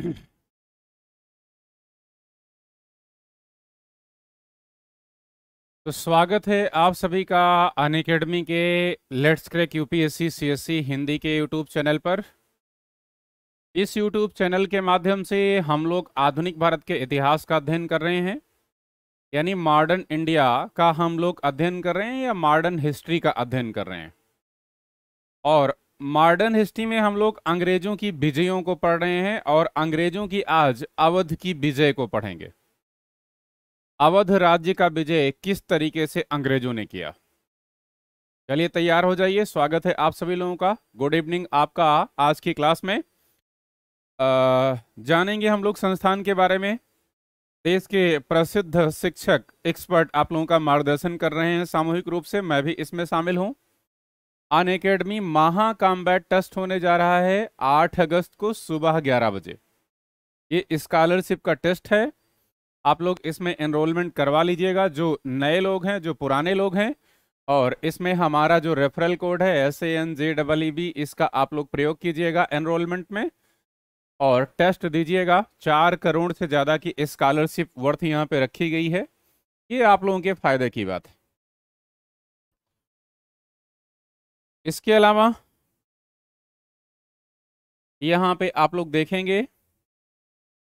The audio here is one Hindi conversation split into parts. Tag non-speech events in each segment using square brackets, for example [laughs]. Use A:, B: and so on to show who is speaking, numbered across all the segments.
A: तो स्वागत है आप सभी का अन अकेडमी
B: के let's crack UPSC CSC Hindi के यूट्यूब चैनल पर इस यूट्यूब चैनल के माध्यम से हम लोग आधुनिक भारत के इतिहास का अध्ययन कर रहे हैं यानी मॉडर्न इंडिया का हम लोग अध्ययन कर रहे हैं या मॉडर्न हिस्ट्री का अध्ययन कर रहे हैं और मॉडर्न हिस्ट्री में हम लोग अंग्रेजों की विजयों को पढ़ रहे हैं और अंग्रेजों की आज अवध की विजय को पढ़ेंगे अवध राज्य का विजय किस तरीके से अंग्रेजों ने किया चलिए तैयार हो जाइए स्वागत है आप सभी लोगों का गुड इवनिंग आपका आज की क्लास में आ, जानेंगे हम लोग संस्थान के बारे में देश के प्रसिद्ध शिक्षक एक्सपर्ट आप लोगों का मार्गदर्शन कर रहे हैं सामूहिक रूप से मैं भी इसमें शामिल हूँ अन अकेडमी महाकॉम्बैट टेस्ट होने जा रहा है 8 अगस्त को सुबह 11 बजे ये स्कॉलरशिप का टेस्ट है आप लोग इसमें एनरोलमेंट करवा लीजिएगा जो नए लोग हैं जो पुराने लोग हैं और इसमें हमारा जो रेफरल कोड है S A N J double E B इसका आप लोग प्रयोग कीजिएगा एनरोलमेंट में और टेस्ट दीजिएगा चार करोड़ से ज़्यादा की स्कॉलरशिप वर्थ यहाँ
A: पे रखी गई है ये आप लोगों के फ़ायदे की बात है इसके अलावा यहाँ पे आप लोग देखेंगे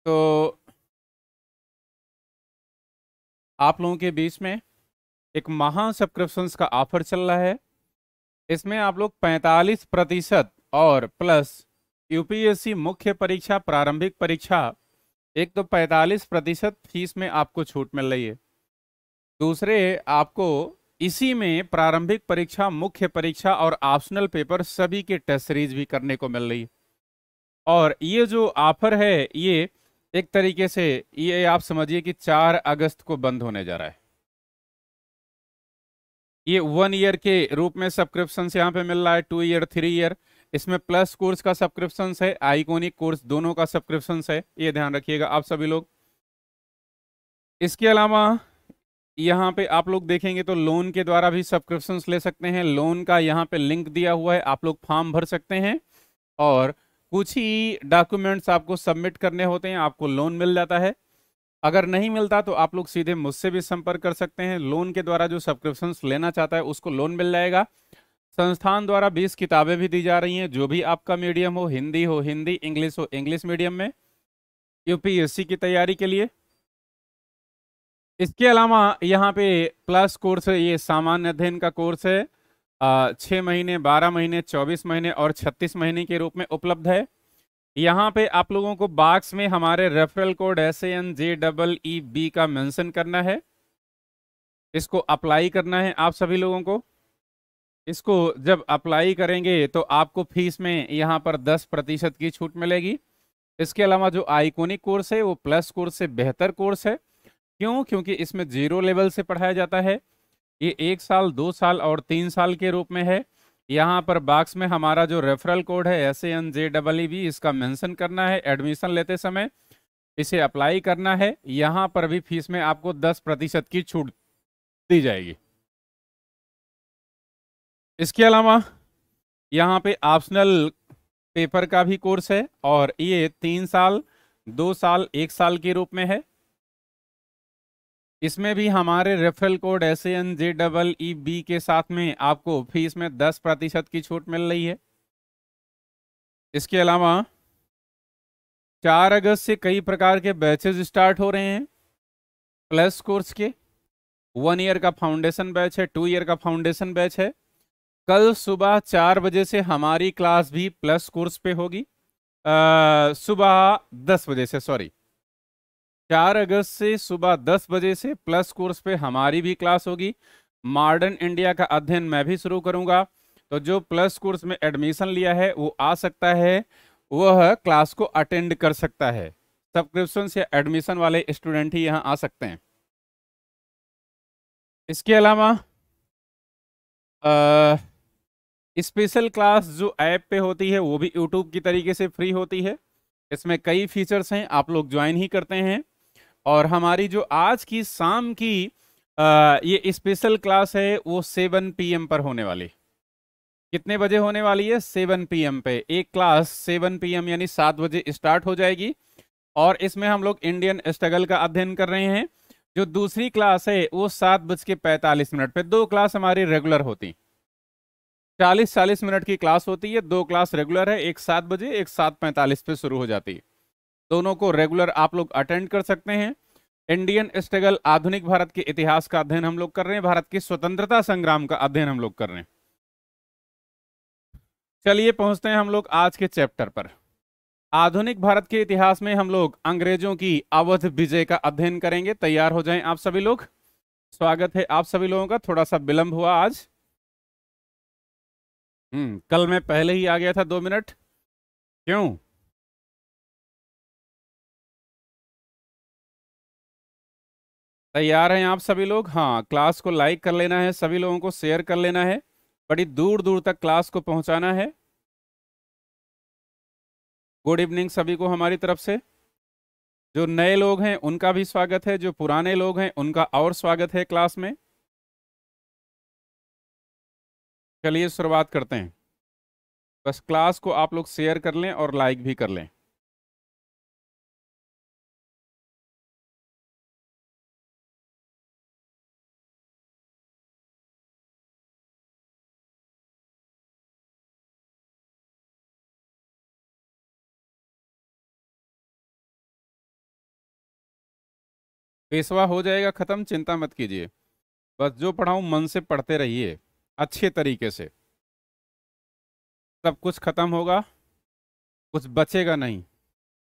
A: तो
B: आप लोगों के बीच में एक महा सब्सक्रिप्शन का ऑफर चल रहा है इसमें आप लोग 45 प्रतिशत और प्लस यूपीएससी मुख्य परीक्षा प्रारंभिक परीक्षा एक तो 45 प्रतिशत फीस में आपको छूट मिल रही है दूसरे आपको इसी में प्रारंभिक परीक्षा मुख्य परीक्षा और ऑप्शनल पेपर सभी के टेस्ट सीरीज भी करने को मिल रही है और ये जो ऑफर है ये एक तरीके से ये आप समझिए कि चार अगस्त को बंद होने जा रहा है ये वन ईयर के रूप में सब्सक्रिप्शन यहाँ पे मिल रहा है टू ईयर थ्री ईयर इसमें प्लस कोर्स का सब्सक्रिप्शन है आइकोनिक कोर्स दोनों का सब्सक्रिप्शन है ये ध्यान रखिएगा आप सभी लोग इसके अलावा यहाँ पे आप लोग देखेंगे तो लोन के द्वारा भी सब्सक्रिप्शन ले सकते हैं लोन का यहाँ पे लिंक दिया हुआ है आप लोग फॉर्म भर सकते हैं और कुछ ही डॉक्यूमेंट्स आपको सबमिट करने होते हैं आपको लोन मिल जाता है अगर नहीं मिलता तो आप लोग सीधे मुझसे भी संपर्क कर सकते हैं लोन के द्वारा जो सब्सक्रिप्शन लेना चाहता है उसको लोन मिल जाएगा संस्थान द्वारा 20 किताबें भी दी जा रही हैं जो भी आपका मीडियम हो हिंदी हो हिंदी इंग्लिश हो इंग्लिश मीडियम में यूपीएससी की तैयारी के लिए इसके अलावा यहाँ पे प्लस कोर्स है ये सामान्य अध्ययन का कोर्स है छः महीने बारह महीने चौबीस महीने और छत्तीस महीने के रूप में उपलब्ध है यहाँ पे आप लोगों को बाक्स में हमारे referral code S N J double E B का मेंशन करना है इसको अप्लाई करना है आप सभी लोगों को इसको जब अप्लाई करेंगे तो आपको फीस में यहाँ पर दस प्रतिशत की छूट मिलेगी इसके अलावा जो आइकोनिक कोर्स है वो प्लस कोर्स से बेहतर कोर्स है क्यों क्योंकि इसमें जीरो लेवल से पढ़ाया जाता है ये एक साल दो साल और तीन साल के रूप में है यहाँ पर बॉक्स में हमारा जो रेफरल कोड है S N J double E B इसका मेंशन करना है एडमिशन लेते समय इसे अप्लाई करना है यहाँ पर भी फीस में आपको दस प्रतिशत की छूट दी जाएगी इसके अलावा यहाँ पे ऑप्शनल पेपर का भी कोर्स है और ये तीन साल दो साल एक साल के रूप में है इसमें भी हमारे referral code S N J double E B के साथ में आपको फीस में दस प्रतिशत की छूट मिल रही है इसके अलावा चार अगस्त से कई प्रकार के बैचेज स्टार्ट हो रहे हैं प्लस कोर्स के वन ईयर का फाउंडेशन बैच है टू ईयर का फाउंडेशन बैच है कल सुबह चार बजे से हमारी क्लास भी प्लस कोर्स पे होगी सुबह दस बजे से सॉरी चार अगस्त से सुबह दस बजे से प्लस कोर्स पे हमारी भी क्लास होगी मॉडर्न इंडिया का अध्ययन मैं भी शुरू करूंगा तो जो प्लस कोर्स में एडमिशन लिया है वो आ सकता है वह क्लास को अटेंड कर सकता है सब्सक्रिप्शन से एडमिशन वाले स्टूडेंट ही यहाँ आ सकते हैं इसके अलावा स्पेशल क्लास जो ऐप पे होती है वो भी यूट्यूब की तरीके से फ्री होती है इसमें कई फीचर्स हैं आप लोग ज्वाइन ही करते हैं और हमारी जो आज की शाम की आ, ये स्पेशल क्लास है वो सेवन पीएम पर होने वाली कितने बजे होने वाली है सेवन पीएम पे एक क्लास सेवन पीएम यानी सात बजे स्टार्ट हो जाएगी और इसमें हम लोग इंडियन स्ट्रगल का अध्ययन कर रहे हैं जो दूसरी क्लास है वो सात बज के पैंतालीस मिनट पे दो क्लास हमारी रेगुलर होती चालीस चालीस मिनट की क्लास होती है दो क्लास रेगुलर है एक सात बजे एक सात पैंतालीस पे शुरू हो जाती है दोनों को रेगुलर आप लोग अटेंड कर सकते हैं इंडियन स्ट्रगल आधुनिक भारत के इतिहास का अध्ययन हम लोग कर रहे हैं भारत की स्वतंत्रता संग्राम का अध्ययन हम लोग कर रहे हैं चलिए पहुंचते हैं हम लोग आज के चैप्टर पर आधुनिक भारत के इतिहास में हम लोग अंग्रेजों की अवध विजय का अध्ययन करेंगे तैयार हो जाएं आप सभी लोग स्वागत है आप सभी लोगों का थोड़ा सा विलंब हुआ आज
A: हम्म कल मैं पहले ही आ गया था दो मिनट क्यों तैयार हैं आप सभी लोग हाँ क्लास को लाइक कर लेना है सभी लोगों को शेयर कर लेना है
B: बड़ी दूर दूर तक क्लास को पहुंचाना है गुड इवनिंग सभी को हमारी तरफ से जो नए लोग हैं उनका भी स्वागत है जो पुराने लोग हैं उनका और स्वागत है क्लास में
A: चलिए शुरुआत करते हैं बस क्लास को आप लोग शेयर कर लें और लाइक भी कर लें पेशवा हो जाएगा ख़त्म चिंता मत कीजिए बस जो पढ़ाऊँ मन से पढ़ते रहिए अच्छे तरीके से सब कुछ ख़त्म होगा कुछ बचेगा नहीं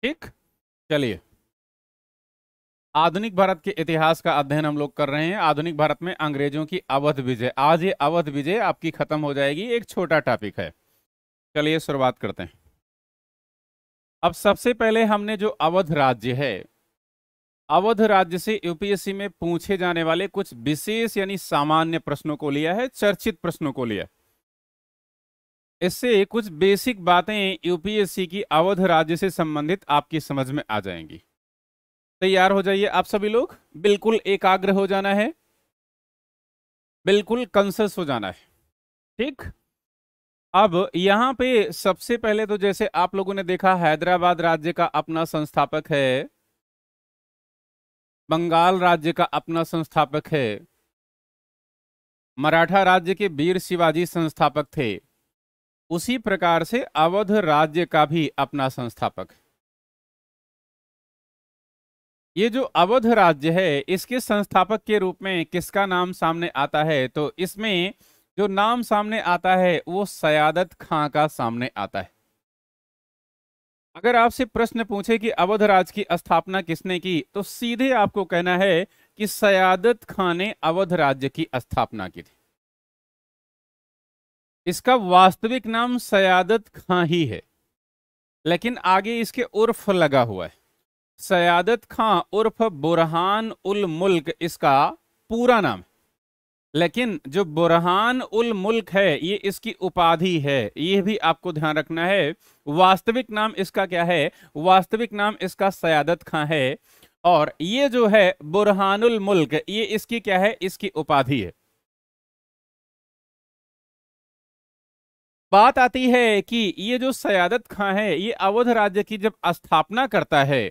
A: ठीक चलिए आधुनिक भारत के इतिहास
B: का अध्ययन हम लोग कर रहे हैं आधुनिक भारत में अंग्रेजों की अवध विजय आज ये अवध विजय आपकी खत्म हो जाएगी एक छोटा टॉपिक है चलिए शुरुआत करते हैं अब सबसे पहले हमने जो अवध राज्य है अवध राज्य से यूपीएससी में पूछे जाने वाले कुछ विशेष यानी सामान्य प्रश्नों को लिया है चर्चित प्रश्नों को लिया इससे कुछ बेसिक बातें यूपीएससी की अवध राज्य से संबंधित आपकी समझ में आ जाएंगी तैयार हो जाइए आप सभी लोग बिल्कुल एकाग्र हो जाना है बिल्कुल कंसस हो जाना है ठीक अब यहां पे सबसे पहले तो जैसे आप लोगों ने देखा हैदराबाद राज्य का अपना संस्थापक है बंगाल राज्य का अपना संस्थापक है मराठा राज्य के वीर शिवाजी संस्थापक थे उसी प्रकार से अवध राज्य का भी अपना संस्थापक ये जो अवध राज्य है इसके संस्थापक के रूप में किसका नाम सामने आता है तो इसमें जो नाम सामने आता है वो सयादत खां का सामने आता है अगर आपसे प्रश्न पूछे कि अवध राज की स्थापना किसने की तो सीधे आपको कहना है कि सयादत खान ने अवध राज्य की स्थापना की थी इसका वास्तविक नाम सयादत खां ही है लेकिन आगे इसके उर्फ लगा हुआ है सयादत खां उर्फ बुरहान उल मुल्क इसका पूरा नाम है लेकिन जो बुरहान उल मुल्क है ये इसकी उपाधि है ये भी आपको ध्यान रखना है वास्तविक नाम इसका क्या है वास्तविक नाम इसका सयादत खां है और ये जो है बुरहानुल
A: मुल्क ये इसकी क्या है इसकी उपाधि है बात आती है कि ये जो सयादत खां है ये अवध राज्य
B: की जब स्थापना करता है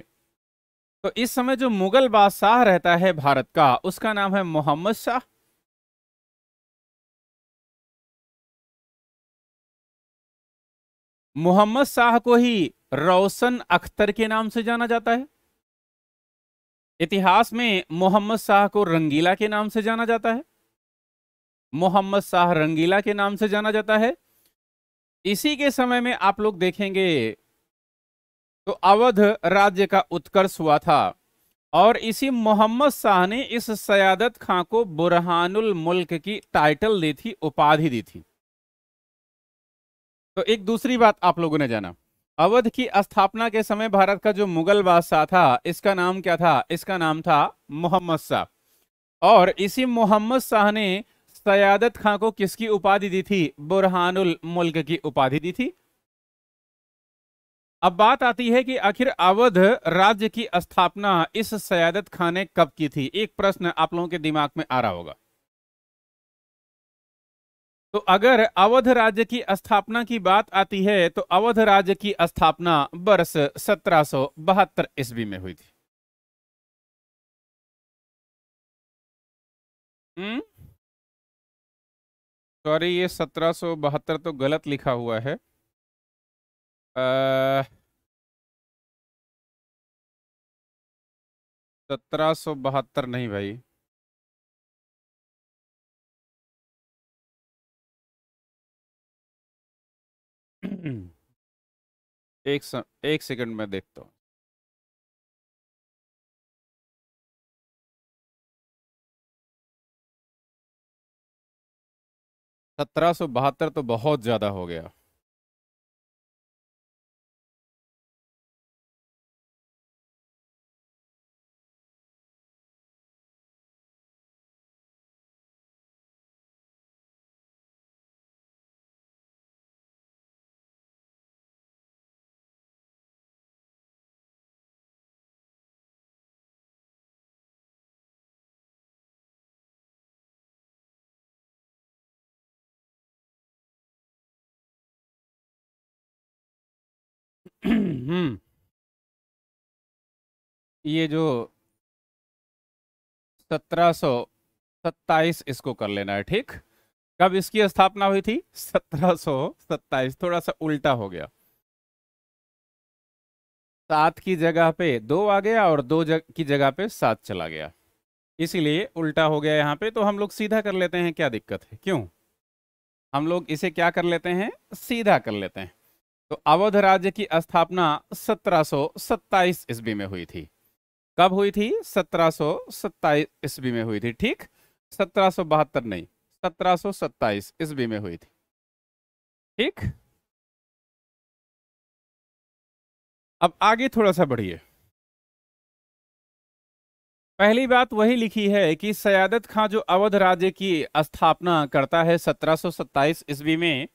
B: तो इस समय जो मुगल बादशाह रहता है भारत
A: का उसका नाम है मोहम्मद शाह मोहम्मद शाह को ही रोशन अख्तर के नाम से जाना जाता है इतिहास में मोहम्मद
B: शाह को रंगीला के नाम से जाना जाता है मोहम्मद शाह रंगीला के नाम से जाना जाता है इसी के समय में आप लोग देखेंगे तो अवध राज्य का उत्कर्ष हुआ था और इसी मोहम्मद शाह ने इस सयादत खां को बुरहानुल मुल्क की टाइटल दी थी उपाधि दी थी तो एक दूसरी बात आप लोगों ने जाना अवध की स्थापना के समय भारत का जो मुगल बादशाह था इसका नाम क्या था इसका नाम था मोहम्मद शाह और इसी मोहम्मद शाह ने सयादत खां को किसकी उपाधि दी थी बुरहानुल मुल्क की उपाधि दी थी अब बात आती है कि आखिर अवध राज्य की स्थापना इस सयादत खां ने कब की थी एक प्रश्न आप लोगों के दिमाग में आ रहा होगा तो अगर अवध राज्य की स्थापना की बात आती है तो अवध राज्य की स्थापना वर्ष
A: सत्रह सो बहत्तर ईस्वी में हुई थी सॉरी हम्म? ये सत्रह सो बहत्तर तो गलत लिखा हुआ है सत्रह सो बहत्तर नहीं भाई हम्म। एक स, एक सेकंड में देखता हूँ सत्रह सौ बहत्तर तो बहुत ज़्यादा हो गया हम्म ये जो सत्ताईस इसको कर लेना है ठीक कब इसकी स्थापना हुई
B: थी 1727 थोड़ा सा उल्टा हो गया सात की जगह पे दो आ गया और दो जग, की जगह पे सात चला गया इसीलिए उल्टा हो गया यहाँ पे तो हम लोग सीधा कर लेते हैं क्या दिक्कत है क्यों हम लोग इसे क्या कर लेते हैं सीधा कर लेते हैं तो अवध राज्य की स्थापना 1727 ईस्वी में हुई थी कब हुई थी 1727
A: ईस्वी में हुई थी ठीक सत्रह नहीं 1727 ईस्वी में हुई थी ठीक अब आगे थोड़ा सा बढ़िए पहली बात वही लिखी
B: है कि सयादत खां जो अवध राज्य की स्थापना करता है 1727 ईस्वी में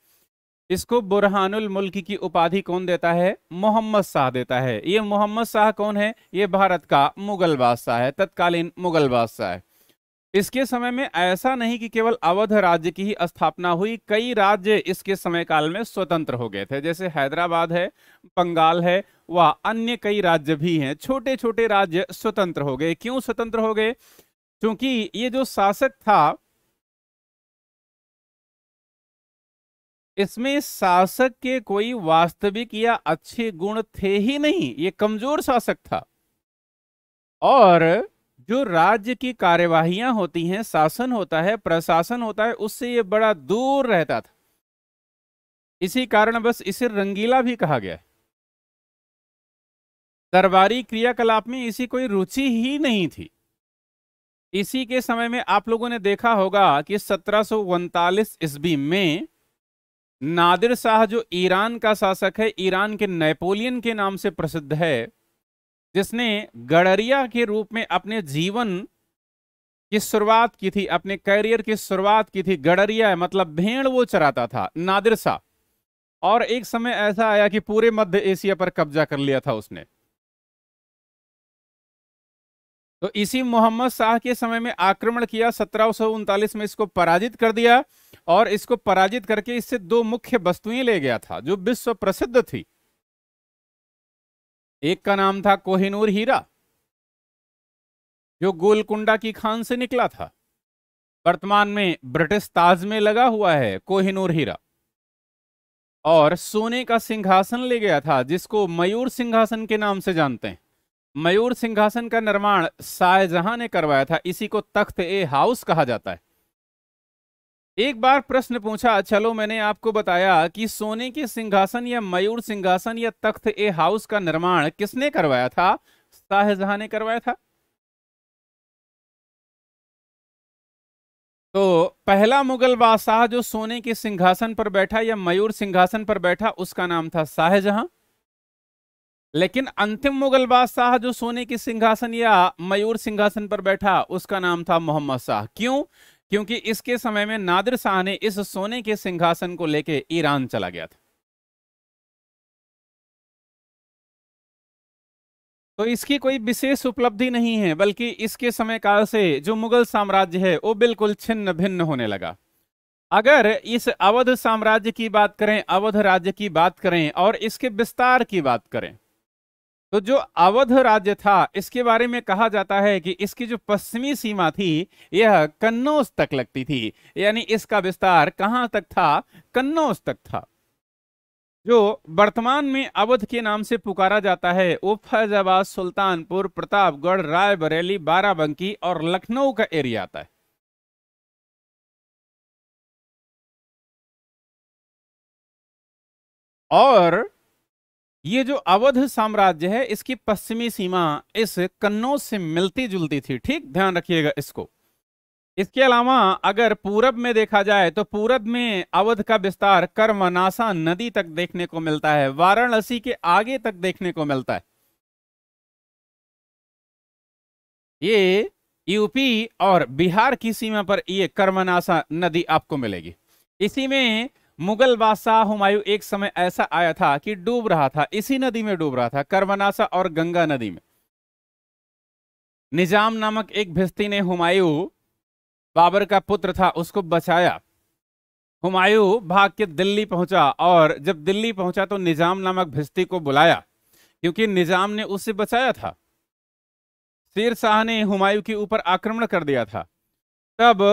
B: इसको बुरहानुल मुल्क की उपाधि कौन देता है मोहम्मद शाह देता है ये मोहम्मद शाह कौन है ये भारत का मुगल बादशाह है तत्कालीन मुगल बादशाह है इसके समय में ऐसा नहीं कि केवल अवध राज्य की ही स्थापना हुई कई राज्य इसके समय काल में स्वतंत्र हो गए थे जैसे हैदराबाद है बंगाल है व अन्य कई राज्य भी हैं छोटे छोटे राज्य स्वतंत्र हो गए क्यों स्वतंत्र हो गए क्योंकि ये जो शासक था इसमें शासक के कोई वास्तविक या अच्छे गुण थे ही नहीं ये कमजोर शासक था और जो राज्य की कार्यवाहियां होती हैं शासन होता है प्रशासन होता है उससे ये बड़ा दूर रहता था
A: इसी कारण बस इसे रंगीला भी कहा गया है दरबारी क्रियाकलाप में इसी कोई रुचि ही नहीं थी
B: इसी के समय में आप लोगों ने देखा होगा कि सत्रह ईस्वी में नादिर शाह जो ईरान का शासक है ईरान के नेपोलियन के नाम से प्रसिद्ध है जिसने गडरिया के रूप में अपने जीवन की शुरुआत की थी अपने करियर की शुरुआत की थी गडरिया मतलब भेड़ वो चराता था नादिर शाह और एक समय ऐसा आया कि पूरे मध्य एशिया पर कब्जा कर लिया था उसने तो इसी मोहम्मद शाह के समय में आक्रमण किया सत्रह में इसको पराजित कर दिया और इसको पराजित करके इससे दो मुख्य वस्तुएं ले गया था जो विश्व प्रसिद्ध थी एक का नाम था कोहिनूर हीरा जो गोलकुंडा की खान से निकला था वर्तमान में ब्रिटिश ताज में लगा हुआ है कोहिनूर हीरा और सोने का सिंहासन ले गया था जिसको मयूर सिंहासन के नाम से जानते हैं मयूर सिंहासन का निर्माण शाहजहां ने करवाया था इसी को तख्त ए हाउस कहा जाता है एक बार प्रश्न पूछा चलो मैंने आपको बताया कि सोने के सिंहासन या मयूर सिंहासन या तख्त ए हाउस का
A: निर्माण किसने करवाया था शाहजहां ने करवाया था तो पहला मुगल बादशाह जो सोने के सिंहासन
B: पर बैठा या मयूर सिंहासन पर बैठा उसका नाम था शाहजहां लेकिन अंतिम मुगल बादशाह जो सोने के सिंहासन या मयूर सिंहासन पर बैठा उसका नाम था मोहम्मद शाह क्यों क्योंकि इसके समय में नादिर शाह ने इस सोने के सिंहासन
A: को लेकर ईरान चला गया था तो इसकी कोई विशेष उपलब्धि नहीं है बल्कि इसके समय काल से
B: जो मुगल साम्राज्य है वो बिल्कुल छिन्न भिन्न होने लगा अगर इस अवध साम्राज्य की बात करें अवध राज्य की बात करें और इसके विस्तार की बात करें तो जो अवध राज्य था इसके बारे में कहा जाता है कि इसकी जो पश्चिमी सीमा थी यह कन्नौज तक लगती थी यानी इसका विस्तार कहां तक था कन्नौज तक था जो वर्तमान में अवध के नाम से पुकारा जाता है वो फैजाबाद सुल्तानपुर प्रतापगढ़ रायबरेली बाराबंकी और लखनऊ
A: का एरिया आता है और ये जो अवध
B: साम्राज्य है इसकी पश्चिमी सीमा इस कन्नौज से मिलती जुलती थी ठीक ध्यान रखिएगा इसको इसके अलावा अगर पूरब में देखा जाए तो पूरब में अवध का विस्तार कर्मनासा नदी तक देखने को मिलता है वाराणसी के आगे तक देखने को मिलता है ये यूपी और बिहार की सीमा पर ये कर्मनासा नदी आपको मिलेगी इसी में मुगल बादशाह हुमायूं एक समय ऐसा आया था कि डूब रहा था इसी नदी में डूब रहा था करवनासा और गंगा नदी में निजाम नामक एक भिस्ती ने हुमायूं बाबर का पुत्र था उसको बचाया हुमायूं भाग के दिल्ली पहुंचा और जब दिल्ली पहुंचा तो निजाम नामक भिस्ती को बुलाया क्योंकि निजाम ने उससे बचाया था शेर शाह ने हुमायूं के ऊपर आक्रमण कर दिया था तब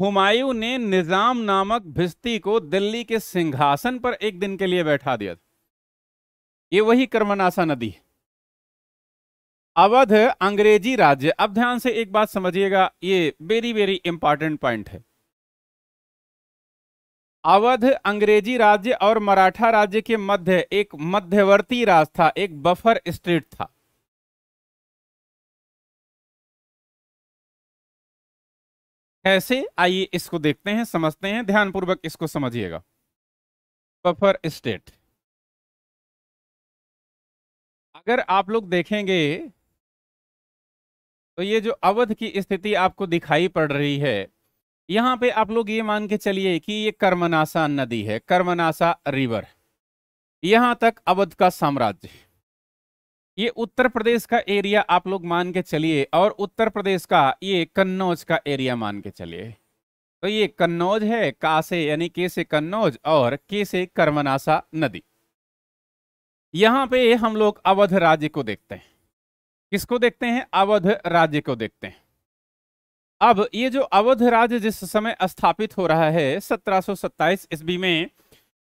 B: हुमायूं ने निजाम नामक भिस्ती को दिल्ली के सिंहासन पर एक दिन के लिए बैठा दिया था ये वही कर्मनासा नदी है अवध अंग्रेजी राज्य अब ध्यान से एक बात समझिएगा ये वेरी वेरी इंपॉर्टेंट पॉइंट है अवध अंग्रेजी राज्य और मराठा राज्य के मध्य एक मध्यवर्ती राज था एक बफर
A: स्टेट था कैसे आइए इसको देखते हैं समझते हैं ध्यानपूर्वक इसको समझिएगा बफर स्टेट अगर आप लोग देखेंगे तो ये जो अवध की स्थिति
B: आपको दिखाई पड़ रही है यहां पे आप लोग ये मान के चलिए कि ये कर्मनासा नदी है कर्मनासा रिवर यहाँ तक अवध का साम्राज्य है ये उत्तर प्रदेश का एरिया आप लोग मान के चलिए और उत्तर प्रदेश का ये कन्नौज का एरिया मान के चलिए तो ये कन्नौज है का से यानी के से कन्नौज और के से कर्मनासा नदी यहां पे हम लोग अवध राज्य को देखते हैं किसको देखते हैं अवध राज्य को देखते हैं अब ये जो अवध राज्य जिस समय स्थापित हो रहा है 1727 ईस्वी में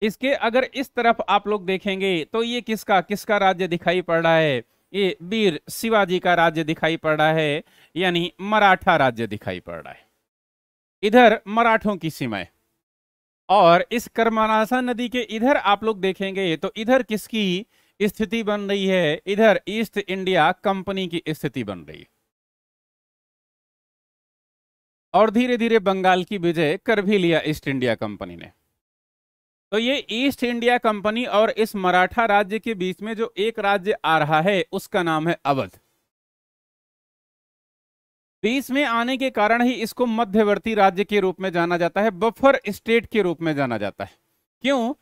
B: इसके अगर इस तरफ आप लोग देखेंगे तो ये किसका किसका राज्य दिखाई पड़ रहा है ये वीर शिवाजी का राज्य दिखाई पड़ रहा है यानी मराठा राज्य दिखाई पड़ रहा है इधर मराठों की सीमाएं और इस कर्मनासा नदी के इधर आप लोग देखेंगे तो इधर किसकी स्थिति बन रही है इधर ईस्ट इंडिया कंपनी की स्थिति बन रही है और धीरे धीरे बंगाल की विजय कर भी लिया ईस्ट इंडिया कंपनी ने तो ये ईस्ट इंडिया कंपनी और इस मराठा राज्य के बीच में जो एक राज्य आ रहा है उसका नाम है अवध बीच में आने के कारण ही इसको मध्यवर्ती राज्य के रूप में जाना जाता है बफर स्टेट के रूप में जाना जाता है क्यों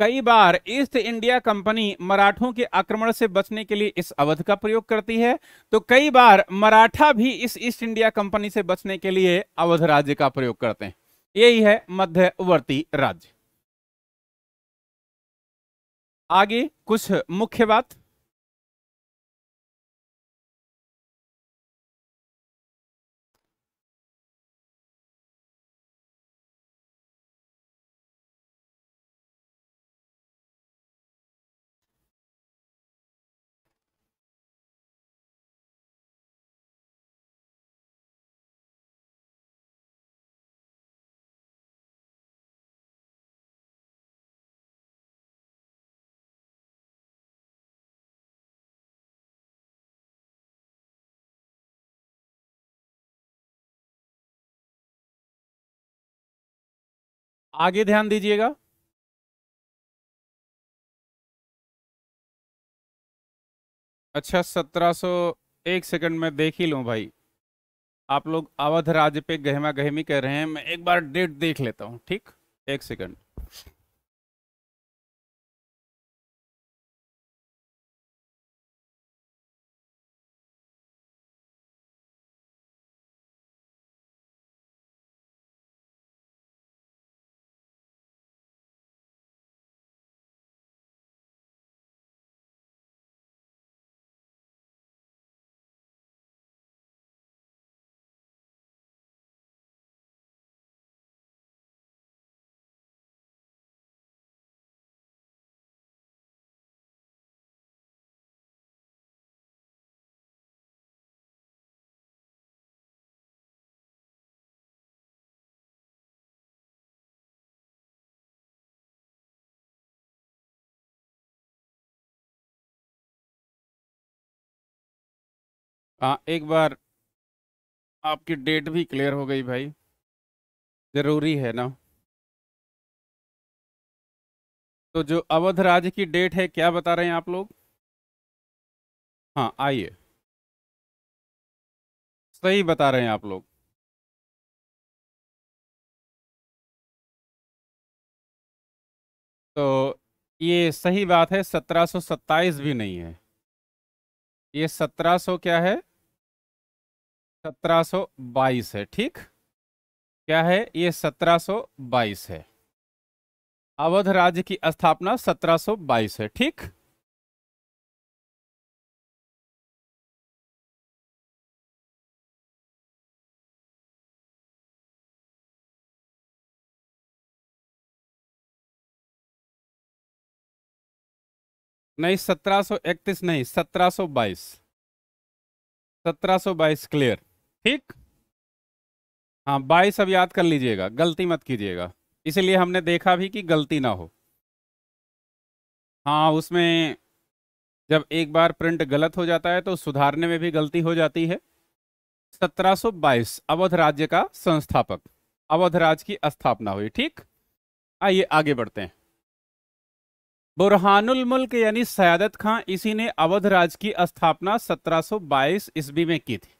B: कई बार ईस्ट इंडिया कंपनी मराठों के आक्रमण से बचने के लिए इस अवध का प्रयोग करती है तो कई बार मराठा भी इस ईस्ट इंडिया कंपनी से बचने के लिए अवध राज्य का प्रयोग करते हैं यही है मध्यवर्ती राज्य
A: आगे कुछ मुख्य बात आगे ध्यान दीजिएगा अच्छा सत्रह सौ एक सेकंड में देख ही लूँ भाई आप लोग अवध राज्य पे गहमा गहमी कह रहे हैं मैं एक बार डेट देख लेता हूँ ठीक एक सेकंड हाँ एक बार आपकी डेट भी क्लियर हो गई भाई ज़रूरी है ना तो जो अवध राज्य की डेट है क्या बता रहे हैं आप लोग हाँ आइए सही बता रहे हैं आप लोग तो ये सही बात है सत्रह सौ सत्ताईस भी नहीं है
B: ये सत्रह सौ क्या है 1722 है ठीक क्या है ये 1722 है
A: अवध राज्य की स्थापना 1722 है ठीक नहीं 1731 नहीं 1722 1722 क्लियर ठीक
B: हाँ बाईस अब याद कर लीजिएगा गलती मत कीजिएगा इसलिए हमने देखा भी कि गलती ना हो हाँ उसमें जब एक बार प्रिंट गलत हो जाता है तो सुधारने में भी गलती हो जाती है 1722 अवध राज्य का संस्थापक अवध राज की स्थापना हुई ठीक आइए आगे बढ़ते हैं बुरहानुल मुल्क यानी सयादत खां इसी ने अवध राज की स्थापना 1722 ईस्वी में की थी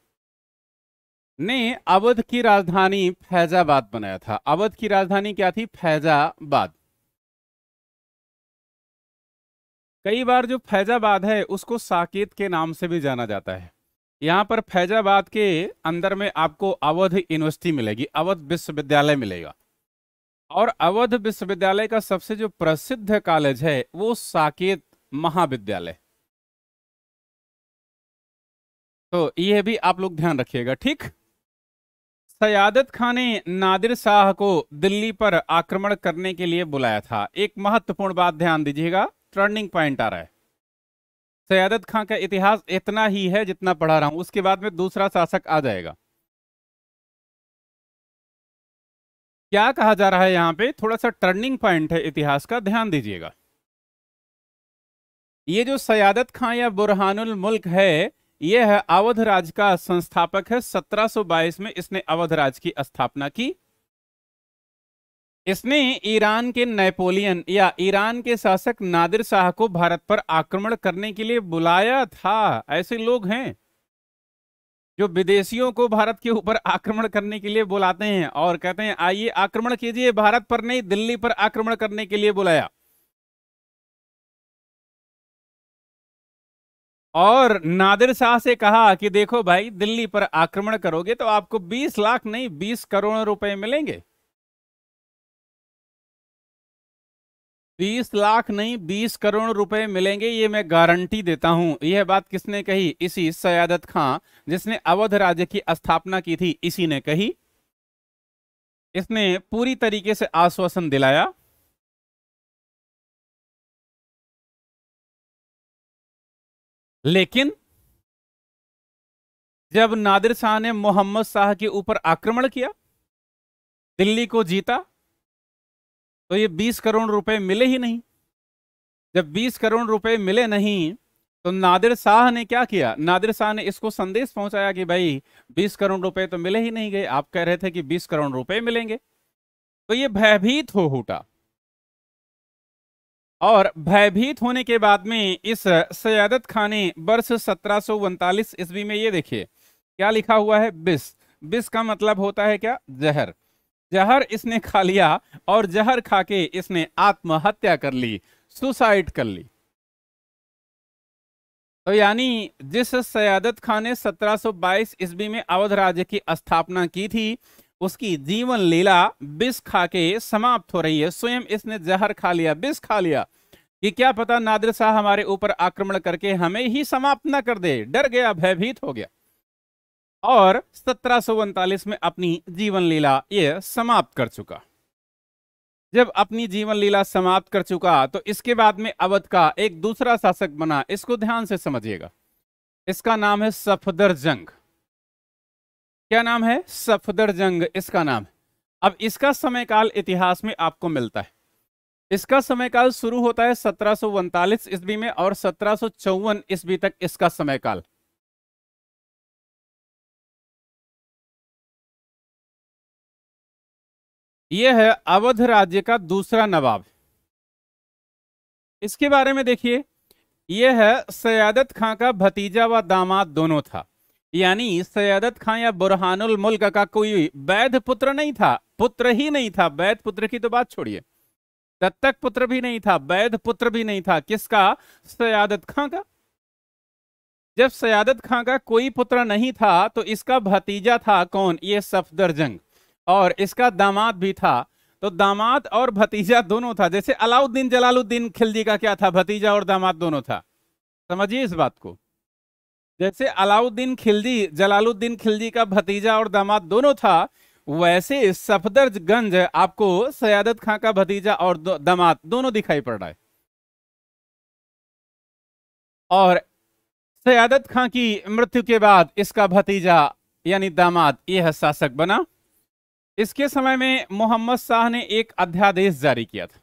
B: ने अवध की राजधानी फैजाबाद बनाया था अवध की राजधानी क्या थी फैजाबाद कई बार जो फैजाबाद है उसको साकेत के नाम से भी जाना जाता है यहाँ पर फैजाबाद के अंदर में आपको अवध यूनिवर्सिटी मिलेगी अवध विश्वविद्यालय मिलेगा और अवध विश्वविद्यालय का सबसे जो प्रसिद्ध कॉलेज है वो साकेत महाविद्यालय तो ये भी आप लोग ध्यान रखिएगा ठीक सयादत खान ने नादिर शाह को दिल्ली पर आक्रमण करने के लिए बुलाया था एक महत्वपूर्ण बात ध्यान दीजिएगा टर्निंग पॉइंट आ रहा है सयादत खान का इतिहास इतना ही है जितना पढ़ा रहा हूं उसके बाद में दूसरा शासक आ जाएगा
A: क्या कहा जा रहा है यहां पे थोड़ा सा टर्निंग पॉइंट है इतिहास का ध्यान दीजिएगा ये जो सयादत खां या बुरहानुल
B: मुल्क है यह है अवध राज का संस्थापक है 1722 में इसने अवध राज की स्थापना की इसने ईरान के नेपोलियन या ईरान के शासक नादिर शाह को भारत पर आक्रमण करने के लिए बुलाया था ऐसे लोग हैं जो विदेशियों को भारत के ऊपर आक्रमण
A: करने के लिए बुलाते हैं और कहते हैं आइए आक्रमण कीजिए भारत पर नहीं दिल्ली पर आक्रमण करने के लिए बुलाया और नादिर शाह से कहा कि देखो भाई दिल्ली पर आक्रमण करोगे तो आपको 20
B: लाख नहीं 20 करोड़ रुपए मिलेंगे 20 लाख नहीं 20 करोड़ रुपए मिलेंगे ये मैं गारंटी देता हूं यह बात किसने कही इसी सयादत खां जिसने अवध राज्य की स्थापना की थी इसी ने
A: कही इसने पूरी तरीके से आश्वासन दिलाया लेकिन जब नादिर शाह ने मोहम्मद शाह के ऊपर
B: आक्रमण किया दिल्ली को जीता तो ये 20 करोड़ रुपए मिले ही नहीं जब 20 करोड़ रुपए मिले नहीं तो नादिर शाह ने क्या किया नादिर शाह ने इसको संदेश पहुंचाया कि भाई 20 करोड़ रुपए तो मिले ही नहीं गए आप कह रहे थे कि 20 करोड़ रुपए मिलेंगे तो ये भयभीत हो उठा और भयभीत होने के बाद में इस सयादत खाने वर्ष सत्रह सो उनतालीस ईस्वी में ये देखिए क्या लिखा हुआ है बिस बिस का मतलब होता है क्या जहर जहर इसने खा लिया और जहर खा के इसने आत्महत्या कर ली सुसाइड कर ली तो यानी जिस सयादत खान ने 1722 ईस्वी में अवध राज्य की स्थापना की थी उसकी जीवन लीला विष खा के समाप्त हो रही है स्वयं इसने जहर खा लिया विष खा लिया कि क्या पता नादिर शाह हमारे ऊपर आक्रमण करके हमें ही समाप्त न कर दे डर गया भयभीत हो गया और सत्रह में अपनी जीवन लीला ये समाप्त कर चुका जब अपनी जीवन लीला समाप्त कर चुका तो इसके बाद में अवध का एक दूसरा शासक बना इसको ध्यान से समझिएगा इसका नाम है सफदर जंग क्या नाम है सफदर जंग इसका नाम है अब इसका समयकाल इतिहास में आपको मिलता है इसका समयकाल शुरू होता है सत्रह सौ ईस्वी में और सत्रह सो चौवन ईस्वी तक
A: इसका समयकाल यह है अवध राज्य का दूसरा नवाब इसके बारे में देखिए यह है सयादत खां का
B: भतीजा व दामाद दोनों था यानी सयादत खां या बुरहानुल मुल्क का कोई वैध पुत्र नहीं था पुत्र ही नहीं था वैध पुत्र की तो बात छोड़िए दत्तक पुत्र भी नहीं था वैध पुत्र भी नहीं था किसका सयादत खां का जब सयादत खां का कोई पुत्र नहीं था तो इसका भतीजा था कौन ये सफदरजंग और इसका दामाद भी था तो दामाद और भतीजा दोनों था जैसे अलाउद्दीन जलालुद्दीन खिलजी का क्या था भतीजा और दामाद दोनों था समझिए इस बात को जैसे अलाउद्दीन खिलजी जलालुद्दीन खिलजी का भतीजा और दामाद दोनों था वैसे सफदरजगंज आपको सयादत खां का भतीजा और दामाद दोनों दिखाई पड़ रहा है और सयादत खां की मृत्यु के बाद इसका भतीजा यानी दामाद यह शासक बना इसके समय में मोहम्मद शाह ने एक अध्यादेश जारी किया था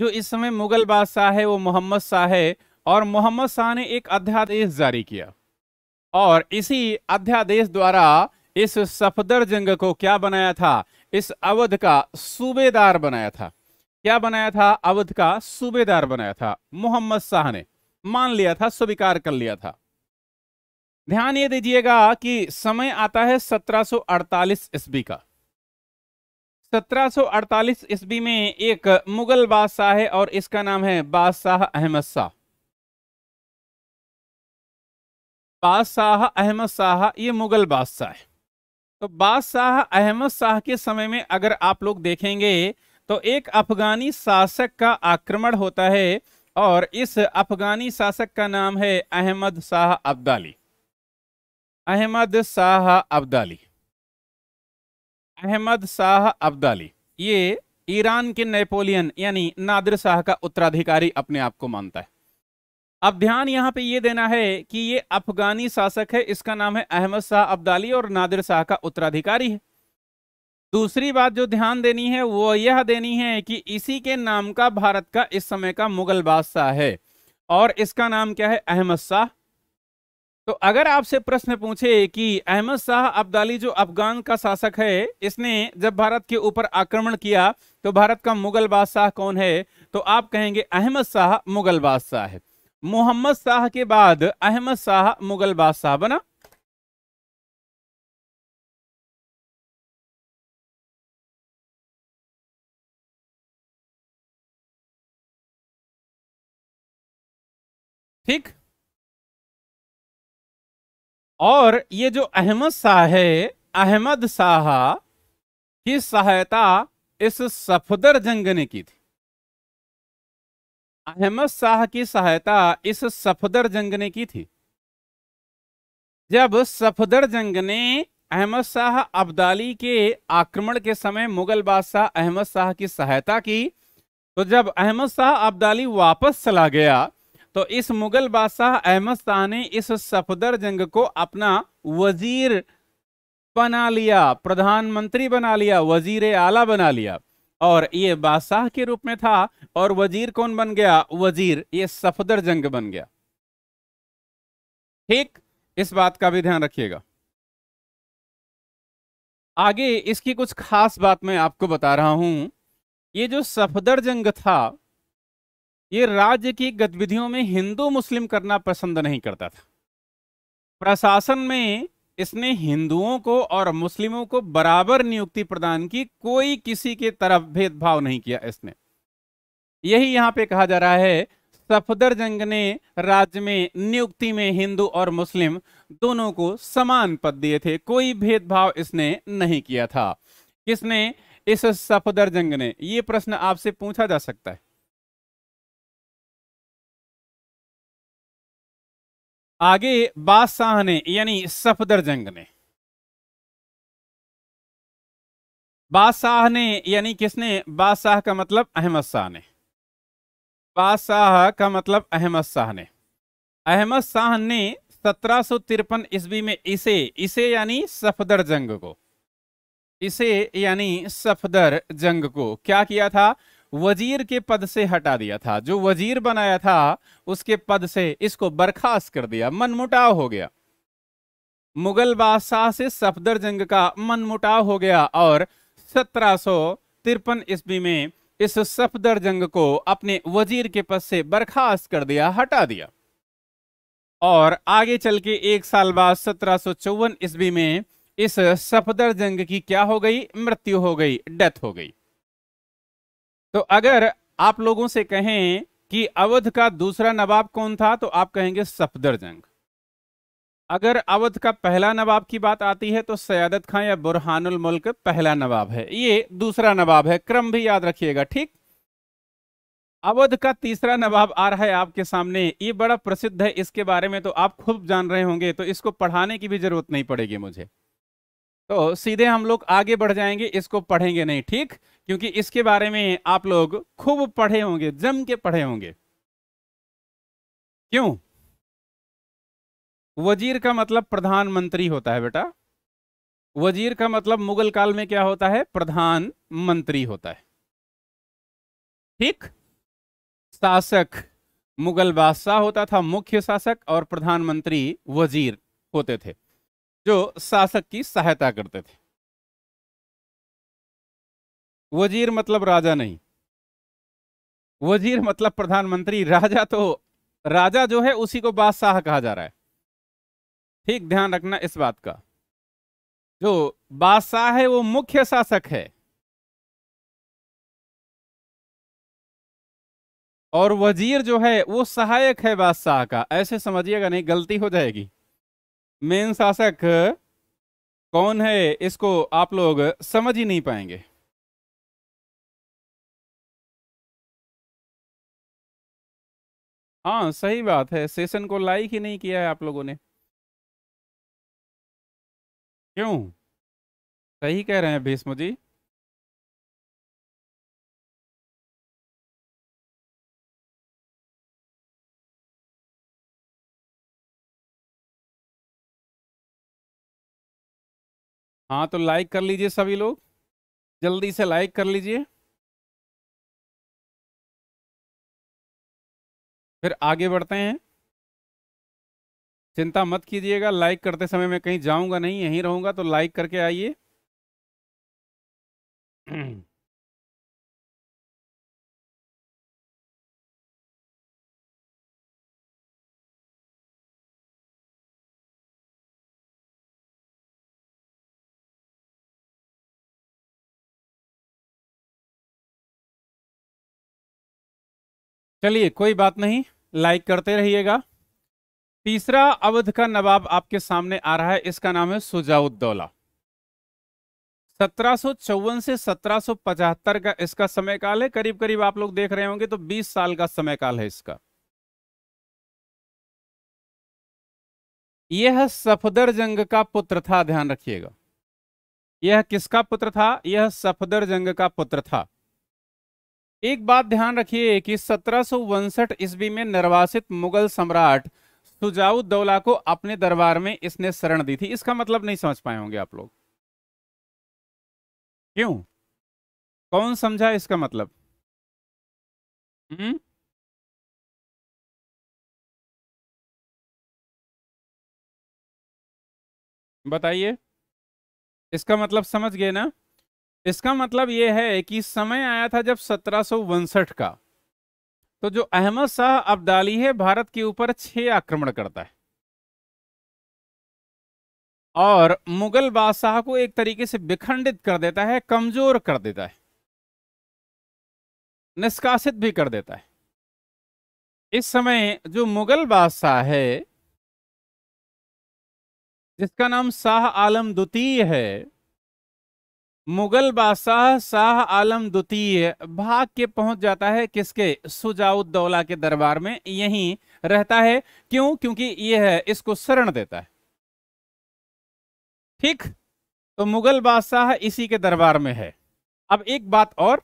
B: जो इस समय मुगल बादशाह है वो मोहम्मद शाह है और मोहम्मद शाह ने एक अध्यादेश जारी किया और इसी अध्यादेश द्वारा इस सफदर जंग को क्या बनाया था इस अवध का सूबेदार बनाया था क्या बनाया था अवध का सूबेदार बनाया था मोहम्मद शाह ने मान लिया था स्वीकार कर लिया था ध्यान ये दीजिएगा कि समय आता है 1748 ईस्वी का 1748 ईस्वी में एक मुगल बादशाह है और इसका नाम है बादशाह अहमद शाह बादशाह अहमद शाह ये मुग़ल बादशाह है तो बादशाह अहमद शाह के समय में अगर आप लोग देखेंगे तो एक अफगानी शासक का आक्रमण होता है और इस अफगानी शासक का नाम है अहमद शाह अब्दाली अहमद शाह अब्दाली अहमद शाह अब्दाली ये ईरान के नेपोलियन यानी नादिर शाह का उत्तराधिकारी अपने आप को मानता है अब ध्यान यहाँ पे ये देना है कि ये अफगानी शासक है इसका नाम है अहमद शाह अब्दाली और नादिर शाह का उत्तराधिकारी है दूसरी बात जो ध्यान देनी है वो यह देनी है कि इसी के नाम का भारत का इस समय का मुगल बादशाह है और इसका नाम क्या है अहमद शाह तो अगर आपसे प्रश्न पूछे कि अहमद शाह अब्दाली जो अफगान का शासक है इसने जब भारत के ऊपर आक्रमण किया तो भारत का मुगल बादशाह कौन है तो आप कहेंगे अहमद शाह मुगल बादशाह है मोहम्मद शाह के
A: बाद अहमद शाह मुगल बादशाह बना ठीक और ये जो अहमद शाह है
B: अहमद शाह की सहायता इस सफदर जंग ने की थी अहमद शाह की सहायता इस सफदर जंग ने की थी जब सफदर जंग ने अहमद शाह अब्दाली के आक्रमण के समय मुगल बादशाह अहमद शाह की सहायता की तो जब अहमद शाह अब्दाली वापस चला गया तो इस मुगल बादशाह अहमद शाह ने इस सफदर जंग को अपना वजीर बना लिया प्रधानमंत्री बना लिया वजीर आला बना लिया और ये बादशाह के रूप में था और वजीर कौन बन गया वजीर ये सफदर जंग बन गया
A: ठीक इस बात का भी ध्यान रखिएगा आगे इसकी कुछ खास बात मैं आपको बता रहा हूं ये जो सफदर
B: जंग था ये राज्य की गतिविधियों में हिंदू मुस्लिम करना पसंद नहीं करता था प्रशासन में इसने हिंदुओं को और मुस्लिमों को बराबर नियुक्ति प्रदान की कोई किसी के तरफ भेदभाव नहीं किया इसने यही यहां पे कहा जा रहा है सफदर जंग ने राज्य में नियुक्ति में हिंदू और मुस्लिम दोनों को समान पद दिए थे कोई भेदभाव
A: इसने नहीं किया था किसने इस सफदर जंग ने यह प्रश्न आपसे पूछा जा सकता है आगे बादशाह ने यानी सफदरजंग ने बादशाह ने यानी किसने बादशाह का मतलब
B: अहमद शाह ने बादशाह का मतलब अहमद शाह ने अहमद शाह ने सत्रह सौ तिरपन ईस्वी में इसे इसे यानी सफदर जंग को इसे यानी सफदर जंग को क्या किया था वजीर के पद से हटा दिया था जो वजीर बनाया था उसके पद से इसको बर्खास्त कर दिया मनमुटाव हो गया मुगल बादशाह से सफदर जंग का मनमुटाव हो गया और सत्रह सौ तिरपन ईस्वी में इस सफदर जंग को अपने वजीर के पद से बर्खास्त कर दिया हटा दिया और आगे चल के एक साल बाद सत्रह सौ चौवन ईस्वी में इस सफदर जंग की क्या हो गई मृत्यु हो गई डेथ हो गई तो अगर आप लोगों से कहें कि अवध का दूसरा नवाब कौन था तो आप कहेंगे सफदरजंग अगर अवध का पहला नवाब की बात आती है तो सयादत खां या बुरहानुल मुल्क पहला नवाब है ये दूसरा नवाब है क्रम भी याद रखिएगा ठीक अवध का तीसरा नवाब आ रहा है आपके सामने ये बड़ा प्रसिद्ध है इसके बारे में तो आप खूब जान रहे होंगे तो इसको पढ़ाने की भी जरूरत नहीं पड़ेगी मुझे तो सीधे हम लोग आगे बढ़ जाएंगे इसको पढ़ेंगे नहीं ठीक क्योंकि इसके बारे में आप लोग
A: खूब पढ़े होंगे जम के पढ़े होंगे क्यों वजीर का मतलब प्रधानमंत्री होता है बेटा
B: वजीर का मतलब मुगल काल में क्या होता है प्रधान मंत्री होता है ठीक शासक मुगल बादशाह होता था मुख्य शासक और प्रधानमंत्री वजीर होते थे जो शासक की सहायता करते
A: थे वजीर मतलब राजा नहीं वजीर मतलब प्रधानमंत्री राजा तो राजा जो है उसी को बादशाह कहा जा रहा है ठीक ध्यान रखना इस बात का जो बादशाह है वो मुख्य शासक है और वजीर जो है वो सहायक है बादशाह का ऐसे
B: समझिएगा नहीं गलती हो जाएगी मेन शासक कौन है
A: इसको आप लोग समझ ही नहीं पाएंगे हाँ सही बात है सेशन को लाइक ही नहीं किया है आप लोगों ने क्यों सही कह रहे हैं भीष्म जी हाँ तो लाइक कर लीजिए सभी लोग जल्दी से लाइक कर लीजिए फिर आगे बढ़ते हैं चिंता मत कीजिएगा लाइक करते समय मैं कहीं जाऊंगा नहीं यहीं रहूंगा तो लाइक करके आइए [clears throat] चलिए कोई बात नहीं लाइक करते रहिएगा
B: तीसरा अवध का नवाब आपके सामने आ रहा है इसका नाम है सुजाउद्दौला सत्रह से सत्रह का इसका समय काल है करीब करीब आप लोग देख रहे होंगे तो 20 साल का समय काल है इसका यह सफदर जंग का पुत्र था ध्यान रखिएगा यह किसका पुत्र था यह सफदर जंग का पुत्र था एक बात ध्यान रखिए कि सत्रह ईस्वी में निर्वासित मुगल सम्राट सुजाउद्दौला को अपने दरबार में इसने शरण दी थी इसका मतलब नहीं समझ पाए होंगे आप लोग
A: क्यों कौन समझा इसका मतलब हुँ? हम्म? बताइए इसका मतलब समझ गए ना इसका मतलब यह है कि समय आया था जब सत्रह
B: का तो जो अहमद शाह अब्दाली है भारत के ऊपर छह आक्रमण
A: करता है और मुगल बादशाह को एक तरीके से विखंडित कर देता है कमजोर कर देता है
B: निष्कासित भी कर देता है इस समय जो मुगल बादशाह है जिसका नाम शाह आलम द्वितीय है मुगल बादशाह शाह आलम द्वितीय भाग के पहुंच जाता है किसके सुजाउद्दौला के दरबार में यही रहता है क्यों क्योंकि यह है इसको शरण देता है ठीक तो
A: मुगल बादशाह इसी के दरबार में है अब एक बात और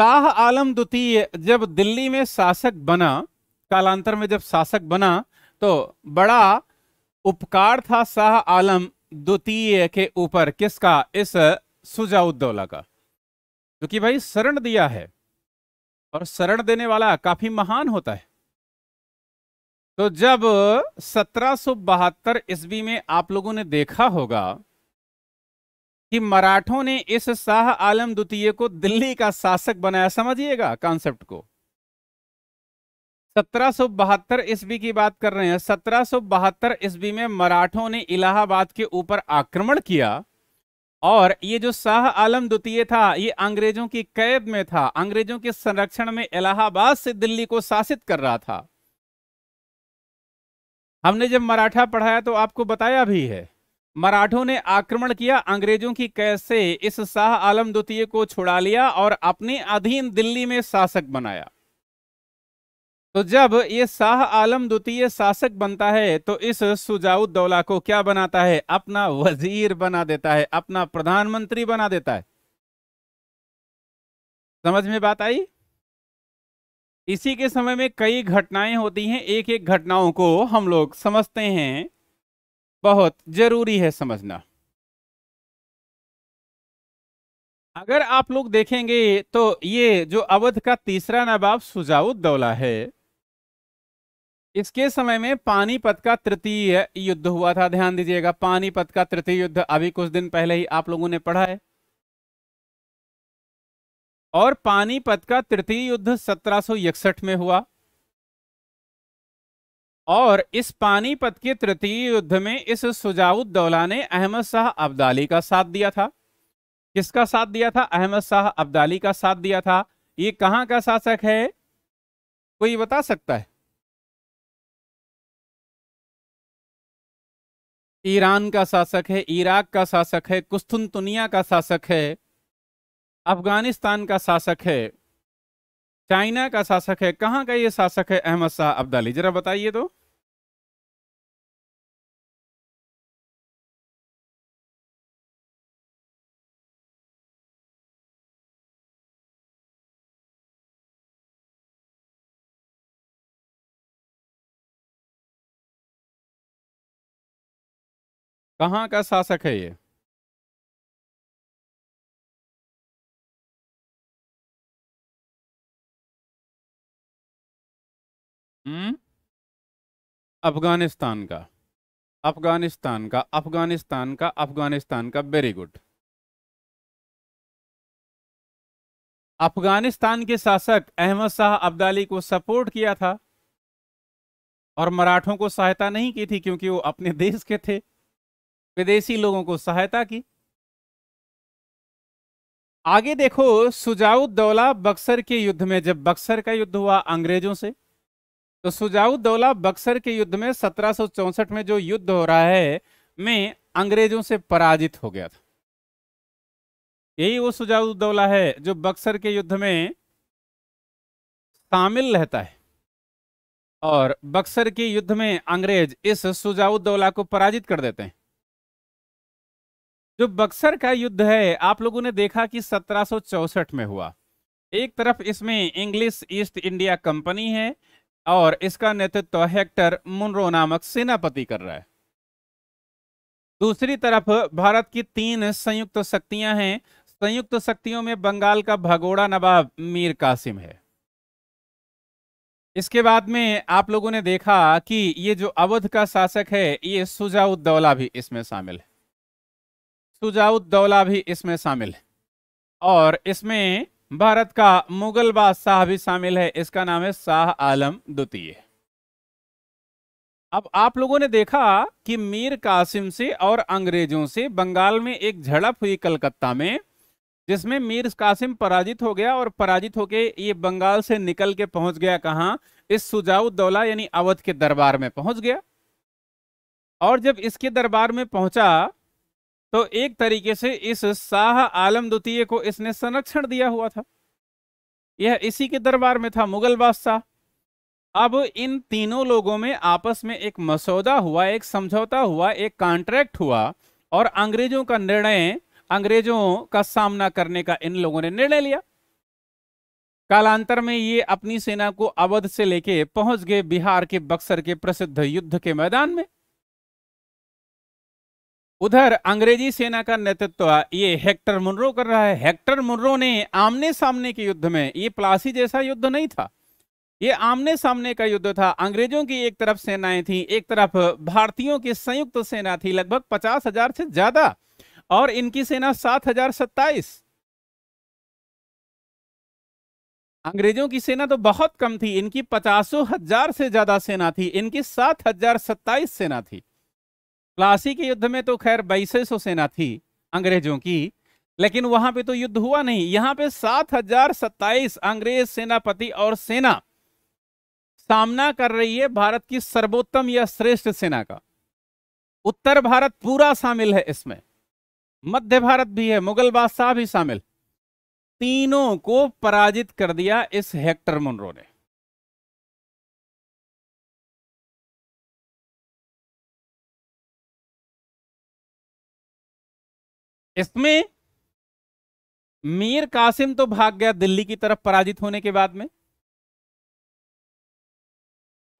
A: शाह आलम द्वितीय जब
B: दिल्ली में शासक बना कालांतर में जब शासक बना तो बड़ा उपकार था शाह आलम द्वितीय के ऊपर किसका इस सुजाउद्दौला का क्योंकि तो भाई शरण दिया है और शरण देने वाला काफी महान होता है तो जब सत्रह सो बहत्तर ईस्वी में आप लोगों ने देखा होगा कि मराठों ने इस शाह आलम द्वितीय को दिल्ली का शासक बनाया समझिएगा कॉन्सेप्ट को सत्रह बहत्तर ईस्वी की बात कर रहे हैं सत्रह सौ बहत्तर ईस्वी में मराठों ने इलाहाबाद के ऊपर आक्रमण किया और ये जो शाह आलम द्वितीय था ये अंग्रेजों की कैद में था अंग्रेजों के संरक्षण में इलाहाबाद से दिल्ली को शासित कर रहा था हमने जब मराठा पढ़ाया तो आपको बताया भी है मराठों ने आक्रमण किया अंग्रेजों की कैद से इस शाह आलम द्वितीय को छुड़ा लिया और अपने अधीन दिल्ली में शासक बनाया तो जब ये शाह आलम द्वितीय शासक बनता है तो इस सुजाउद्दौला को क्या बनाता है अपना वजीर बना देता है अपना प्रधानमंत्री बना देता है समझ में बात आई इसी के समय में कई घटनाएं होती हैं एक एक घटनाओं को हम लोग समझते हैं बहुत जरूरी है समझना अगर आप लोग देखेंगे तो ये जो अवध का तीसरा नवाब सुजाउद्दौला है इसके समय में पानीपत का तृतीय युद्ध हुआ था ध्यान दीजिएगा पानीपत का तृतीय युद्ध अभी कुछ दिन पहले ही आप लोगों ने पढ़ा है
A: और पानीपत का तृतीय युद्ध 1761 में हुआ और इस पानीपत के
B: तृतीय युद्ध में इस सुजाउद्दौला ने अहमद शाह अब्दाली का साथ दिया था किसका साथ दिया था अहमद शाह अब्दाली का साथ दिया था ये कहाँ का शासक है
A: कोई बता सकता है ईरान का शासक है इराक का शासक है कुस्तुनतुनिया का शासक
B: है अफगानिस्तान का शासक है चाइना का
A: शासक है कहाँ का ये शासक है अहमद शाह अब्दाली जरा बताइए तो कहाँ का शासक है ये हम्म? अफगानिस्तान का
B: अफगानिस्तान का अफगानिस्तान का अफगानिस्तान का वेरी गुड अफगानिस्तान के शासक अहमद शाह अब्दाली को सपोर्ट किया था और मराठों को सहायता नहीं की थी क्योंकि वो अपने देश के थे विदेशी लोगों को सहायता की आगे देखो सुजाउद्दौला बक्सर के युद्ध में जब बक्सर का युद्ध हुआ अंग्रेजों से तो सुजाउद्दौला बक्सर के युद्ध में सत्रह में जो युद्ध हो रहा है में अंग्रेजों से पराजित हो गया था यही वो सुजाउद्दौला है जो बक्सर के युद्ध में शामिल रहता है और बक्सर के युद्ध में अंग्रेज इस सुजाउद्दौला को पराजित कर देते हैं जो बक्सर का युद्ध है आप लोगों ने देखा कि सत्रह में हुआ एक तरफ इसमें इंग्लिश ईस्ट इंडिया कंपनी है और इसका नेतृत्व हेक्टर मुनरो नामक सेनापति कर रहा है दूसरी तरफ भारत की तीन संयुक्त शक्तियां हैं संयुक्त शक्तियों में बंगाल का भगोड़ा नवाब मीर कासिम है इसके बाद में आप लोगों ने देखा कि ये जो अवध का शासक है ये सुजाउद्दौला भी इसमें शामिल है सुजाउद्दौला भी इसमें शामिल है और इसमें भारत का मुगल बादशाह भी शामिल है इसका नाम है शाह आलम द्वितीय अब आप लोगों ने देखा कि मीर कासिम से और अंग्रेजों से बंगाल में एक झड़प हुई कलकत्ता में जिसमें मीर कासिम पराजित हो गया और पराजित होके ये बंगाल से निकल के पहुंच गया कहाँ इस सुजाउद्दौला यानी अवध के दरबार में पहुंच गया और जब इसके दरबार में पहुंचा तो एक तरीके से इस शाह आलम द्वितीय को इसने संरक्षण दिया हुआ था यह इसी के दरबार में था मुगल बादशाह अब इन तीनों लोगों में आपस में एक मसौदा हुआ एक समझौता हुआ एक कॉन्ट्रैक्ट हुआ और अंग्रेजों का निर्णय अंग्रेजों का सामना करने का इन लोगों ने निर्णय लिया कालांतर में ये अपनी सेना को अवध से लेके पहुंच गए बिहार के बक्सर के प्रसिद्ध युद्ध के मैदान में उधर अंग्रेजी सेना का नेतृत्व ये हेक्टर मुनरो कर रहा है हेक्टर मुनरो ने आमने सामने के युद्ध में ये प्लासी जैसा युद्ध नहीं था ये आमने सामने का युद्ध था अंग्रेजों की एक तरफ सेनाएं थी एक तरफ भारतीयों की संयुक्त सेना थी लगभग पचास हजार से ज्यादा और इनकी सेना सात हजार सत्ताईस अंग्रेजों की सेना तो बहुत कम थी इनकी पचासों हजार से ज्यादा सेना थी इनकी सात हजार सत्ताईस सेना थी प्लासी के युद्ध में तो खैर बाईस सेना थी अंग्रेजों की लेकिन वहां पे तो युद्ध हुआ नहीं यहाँ पे सात हजार सत्ताईस अंग्रेज सेनापति और सेना सामना कर रही है भारत की सर्वोत्तम या श्रेष्ठ सेना का उत्तर भारत पूरा शामिल है इसमें मध्य भारत भी है मुगल बादशाह
A: भी शामिल तीनों को पराजित कर दिया इस हेक्टर मुनरो ने इसमें मीर कासिम तो भाग गया दिल्ली की तरफ पराजित होने के बाद में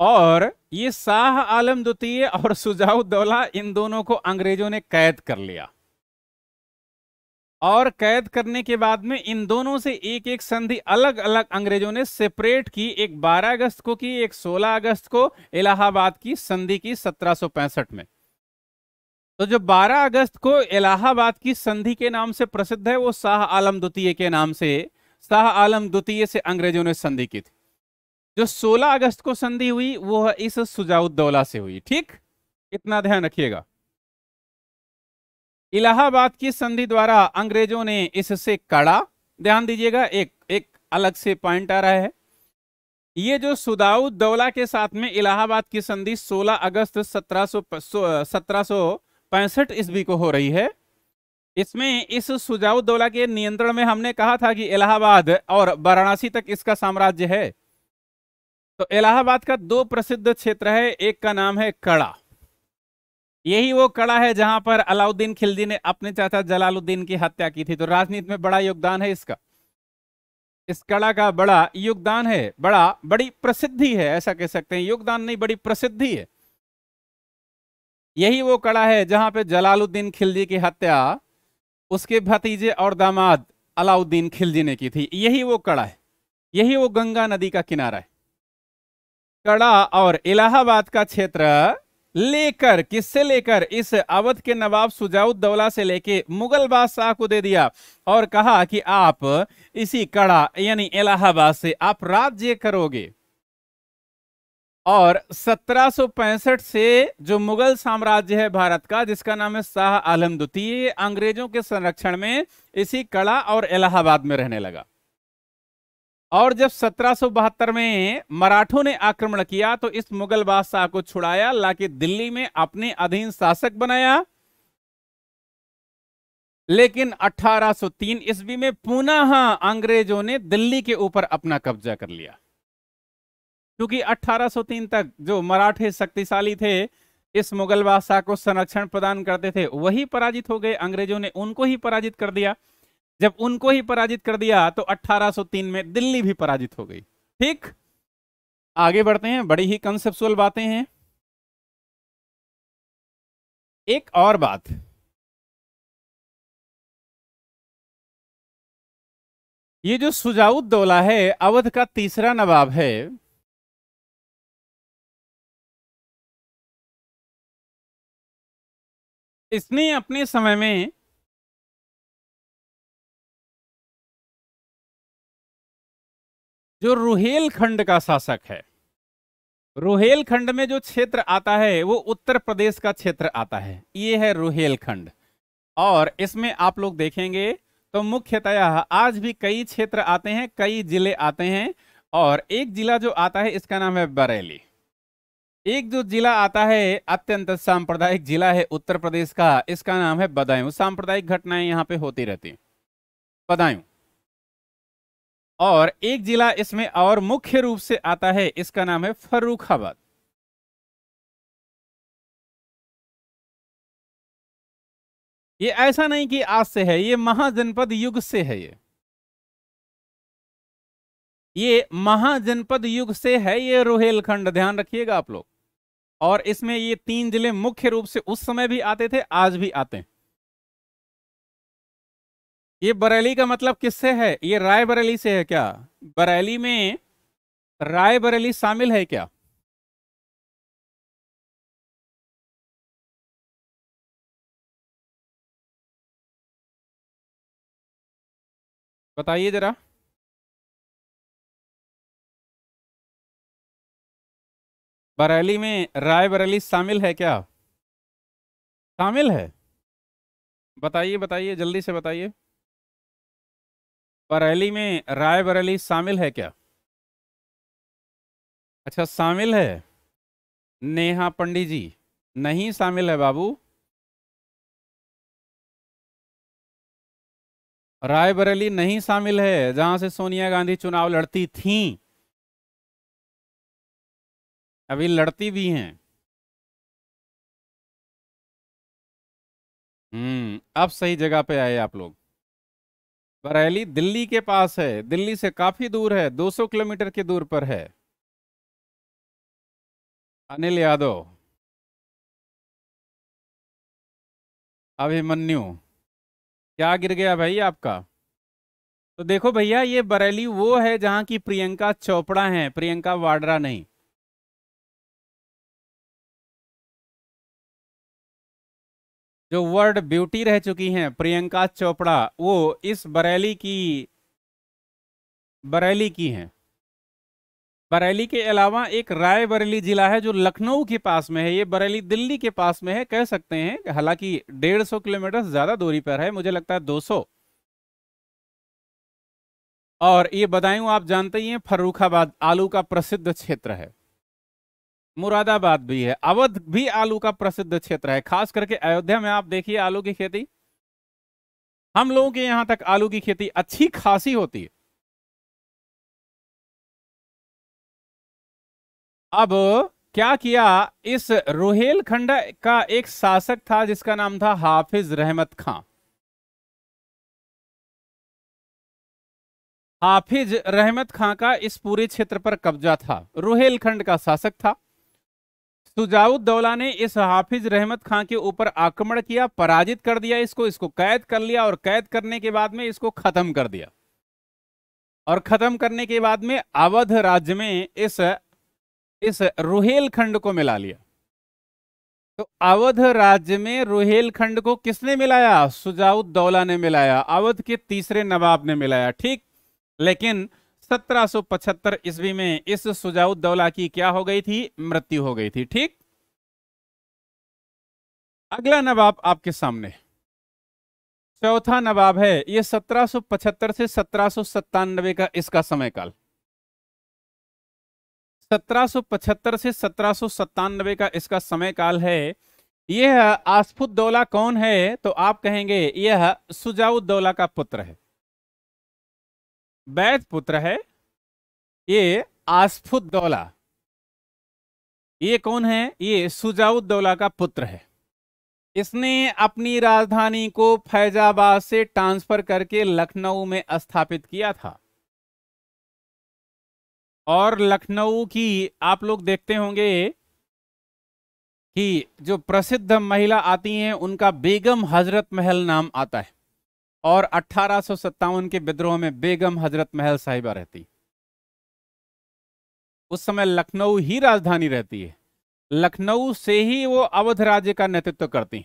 A: और ये शाह आलम द्वितीय और सुजाउदौला इन दोनों को अंग्रेजों ने कैद कर लिया और
B: कैद करने के बाद में इन दोनों से एक एक संधि अलग अलग अंग्रेजों ने सेपरेट की एक 12 अगस्त को की एक 16 अगस्त को इलाहाबाद की संधि की 1765 में तो जो 12 अगस्त को इलाहाबाद की संधि के नाम से प्रसिद्ध है वो शाह आलम द्वितीय के नाम से शाह आलम द्वितीय से अंग्रेजों ने संधि की थी जो 16 अगस्त को संधि हुई वो इस सुजाउद्दौला से हुई ठीक इतना ध्यान रखिएगा इलाहाबाद की संधि द्वारा अंग्रेजों ने इससे कड़ा ध्यान दीजिएगा एक एक अलग से पॉइंट आ रहा है ये जो सुदाउद्दौला के साथ में इलाहाबाद की संधि 16 अगस्त सत्रह सो, सत्रह सो पैंसठ ईस्वी को हो रही है इसमें इस सुजाउद्दौला के नियंत्रण में हमने कहा था कि इलाहाबाद और वाराणसी तक इसका साम्राज्य है तो इलाहाबाद का दो प्रसिद्ध क्षेत्र है एक का नाम है कड़ा यही वो कड़ा है जहां पर अलाउद्दीन खिलजी ने अपने चाचा जलालुद्दीन की हत्या की थी तो राजनीति में बड़ा योगदान है इसका इस कड़ा का बड़ा योगदान है बड़ा बड़ी प्रसिद्धि है ऐसा कह सकते हैं योगदान नहीं बड़ी प्रसिद्धि है यही वो कड़ा है जहां पे जलालुद्दीन खिलजी की हत्या उसके भतीजे और दामाद अलाउद्दीन खिलजी ने की थी यही वो कड़ा है यही वो गंगा नदी का किनारा है कड़ा और इलाहाबाद का क्षेत्र लेकर किससे लेकर इस अवध के नवाब सुजाउद्दौला से लेके मुगल बादशाह को दे दिया और कहा कि आप इसी कड़ा यानी इलाहाबाद से आप राज्य करोगे और 1765 से जो मुगल साम्राज्य है भारत का जिसका नाम है शाह आलम द्वितीय अंग्रेजों के संरक्षण में इसी कड़ा और इलाहाबाद में रहने लगा और जब सत्रह में मराठों ने आक्रमण किया तो इस मुगल बादशाह को छुड़ाया लाके दिल्ली में अपने अधीन शासक बनाया लेकिन 1803 ईस्वी में पुनः अंग्रेजों ने दिल्ली के ऊपर अपना कब्जा कर लिया क्योंकि 1803 तक जो मराठे शक्तिशाली थे इस मुगल बादशाह को संरक्षण प्रदान करते थे वही पराजित हो गए अंग्रेजों ने उनको ही पराजित कर दिया जब उनको ही पराजित कर दिया तो 1803 में दिल्ली भी पराजित हो गई ठीक
A: आगे बढ़ते हैं बड़ी ही कंसेप्चुअल बातें हैं एक और बात ये जो सुजाउद दौला है अवध का तीसरा नवाब है इसने अपने समय में जो खंड का शासक है खंड में जो क्षेत्र आता है वो उत्तर प्रदेश
B: का क्षेत्र आता है ये है खंड और इसमें आप लोग देखेंगे तो मुख्यतया आज भी कई क्षेत्र आते हैं कई जिले आते हैं और एक जिला जो आता है इसका नाम है बरेली एक जो जिला आता है अत्यंत सांप्रदायिक जिला है उत्तर प्रदेश का इसका नाम है बदायूं सांप्रदायिक घटनाएं यहां पे होती रहती हैं
A: बदायूं और एक जिला इसमें और मुख्य रूप से आता है इसका नाम है फर्रुखाबाद ये ऐसा नहीं कि आज से है ये महाजनपद युग से है ये ये महाजनपद
B: युग से है ये रोहेलखंड ध्यान रखिएगा आप लोग और इसमें ये तीन जिले मुख्य रूप से उस समय भी आते थे आज भी आते हैं ये बरेली का मतलब किससे है ये राय बरेली से है क्या बरेली में
A: राय बरेली शामिल है क्या बताइए जरा बरेली में रायबरेली शामिल है क्या शामिल है बताइए बताइए जल्दी से बताइए बरेली में रायबरेली शामिल है क्या अच्छा शामिल है नेहा पंडित जी नहीं शामिल है बाबू रायबरेली नहीं शामिल है जहां से सोनिया गांधी चुनाव लड़ती थीं अभी लड़ती भी हैं हम्म अब सही जगह पे आए आप लोग बरेली दिल्ली के पास है दिल्ली से काफी दूर है 200 किलोमीटर के दूर पर है अनिल यादव अभिमन्यु क्या गिर गया भाई आपका तो देखो भैया ये बरेली वो है जहां की प्रियंका चोपड़ा हैं प्रियंका वाड्रा नहीं जो वर्ल्ड ब्यूटी रह चुकी हैं प्रियंका चोपड़ा वो इस बरेली की बरेली की हैं
B: बरेली के अलावा एक रायबरेली जिला है जो लखनऊ के पास में है ये बरेली दिल्ली के पास में है कह सकते हैं हालांकि 150 किलोमीटर ज्यादा दूरी पर है मुझे लगता है 200 और ये बदायूं आप जानते ही हैं फर्रुखाबाद आलू का प्रसिद्ध क्षेत्र है मुरादाबाद भी है अवध भी आलू का प्रसिद्ध क्षेत्र
A: है खास करके अयोध्या में आप देखिए आलू की खेती हम लोगों के यहां तक आलू की खेती अच्छी खासी होती है अब क्या किया इस खंड का
B: एक शासक था जिसका नाम था हाफिज रहमत खां हाफिज रहमत खां का इस पूरे क्षेत्र पर कब्जा था रोहेलखंड का शासक था सुजाउद्दौला ने इस हाफिज रहमत खां के ऊपर आक्रमण किया पराजित कर दिया इसको इसको कैद कर लिया और कैद करने के बाद में इसको खत्म कर दिया और खत्म करने के बाद में अवध राज्य में इस इस रुहेलखंड को मिला लिया तो अवध राज्य में खंड को किसने मिलाया सुजाउद्दौला ने मिलाया अवध के तीसरे नवाब ने मिलाया ठीक लेकिन 1775 ईस्वी में इस सुजाउद्दौला की क्या हो गई थी मृत्यु हो गई थी ठीक अगला नवाब आपके सामने चौथा नवाब है ये 1775 से सत्रह का इसका समय काल 1775 से सत्रह का इसका समय काल है यह आसफुद्दौला कौन है तो आप कहेंगे यह सुजाउद्दौला का पुत्र है
A: वैद पुत्र है ये आसफुद्दौला ये कौन है ये सुजाउद्दौला का पुत्र है
B: इसने अपनी राजधानी को फैजाबाद से ट्रांसफर करके लखनऊ में स्थापित किया था और लखनऊ की आप लोग देखते होंगे कि जो प्रसिद्ध महिला आती हैं उनका बेगम हजरत महल नाम आता है और अट्ठारह के विद्रोह में बेगम हजरत महल साहिबा रहती उस समय लखनऊ ही राजधानी रहती है लखनऊ से ही वो अवध राज्य का नेतृत्व करती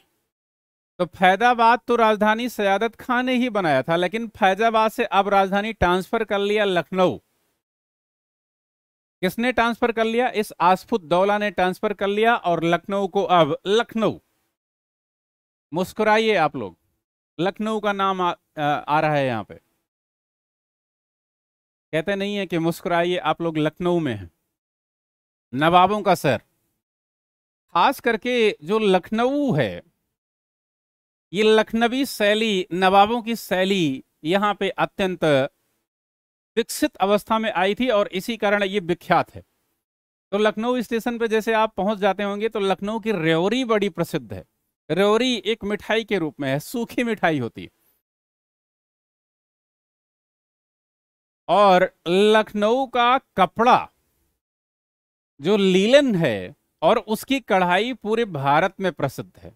B: तो फैजाबाद तो राजधानी सयादत खान ने ही बनाया था लेकिन फैजाबाद से अब राजधानी ट्रांसफर कर लिया लखनऊ किसने ट्रांसफर कर लिया इस आसफुत दौला ने ट्रांसफर कर लिया और लखनऊ को अब लखनऊ मुस्कुराइए आप लोग लखनऊ का नाम आ, आ रहा है यहाँ पे कहते नहीं है कि मुस्कुराइए आप लोग लखनऊ में हैं नवाबों का सर खास करके जो लखनऊ है ये लखनवी शैली नवाबों की शैली यहाँ पे अत्यंत विकसित अवस्था में आई थी और इसी कारण ये विख्यात है तो लखनऊ स्टेशन पे जैसे आप पहुंच जाते होंगे तो लखनऊ की रेवरी बड़ी प्रसिद्ध है रवरी एक मिठाई के रूप में है सूखी मिठाई होती है और लखनऊ का कपड़ा जो लीलन है और उसकी कढ़ाई पूरे भारत में प्रसिद्ध
A: है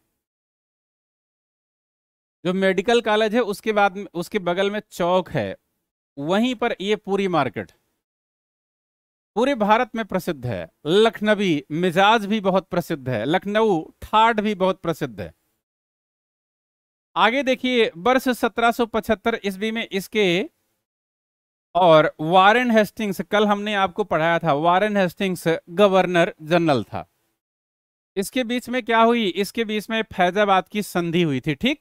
A: जो मेडिकल कॉलेज है उसके बाद में उसके बगल में चौक है वहीं पर ये पूरी मार्केट पूरे
B: भारत में प्रसिद्ध है लखनवी मिजाज भी बहुत प्रसिद्ध है लखनऊ ठाठ भी बहुत प्रसिद्ध है आगे देखिए वर्ष 1775 ईस्वी में इसके और वारेन हेस्टिंग्स कल हमने आपको पढ़ाया था वारेन हेस्टिंग्स गवर्नर जनरल था इसके बीच में क्या हुई इसके बीच में फैजाबाद की संधि हुई थी ठीक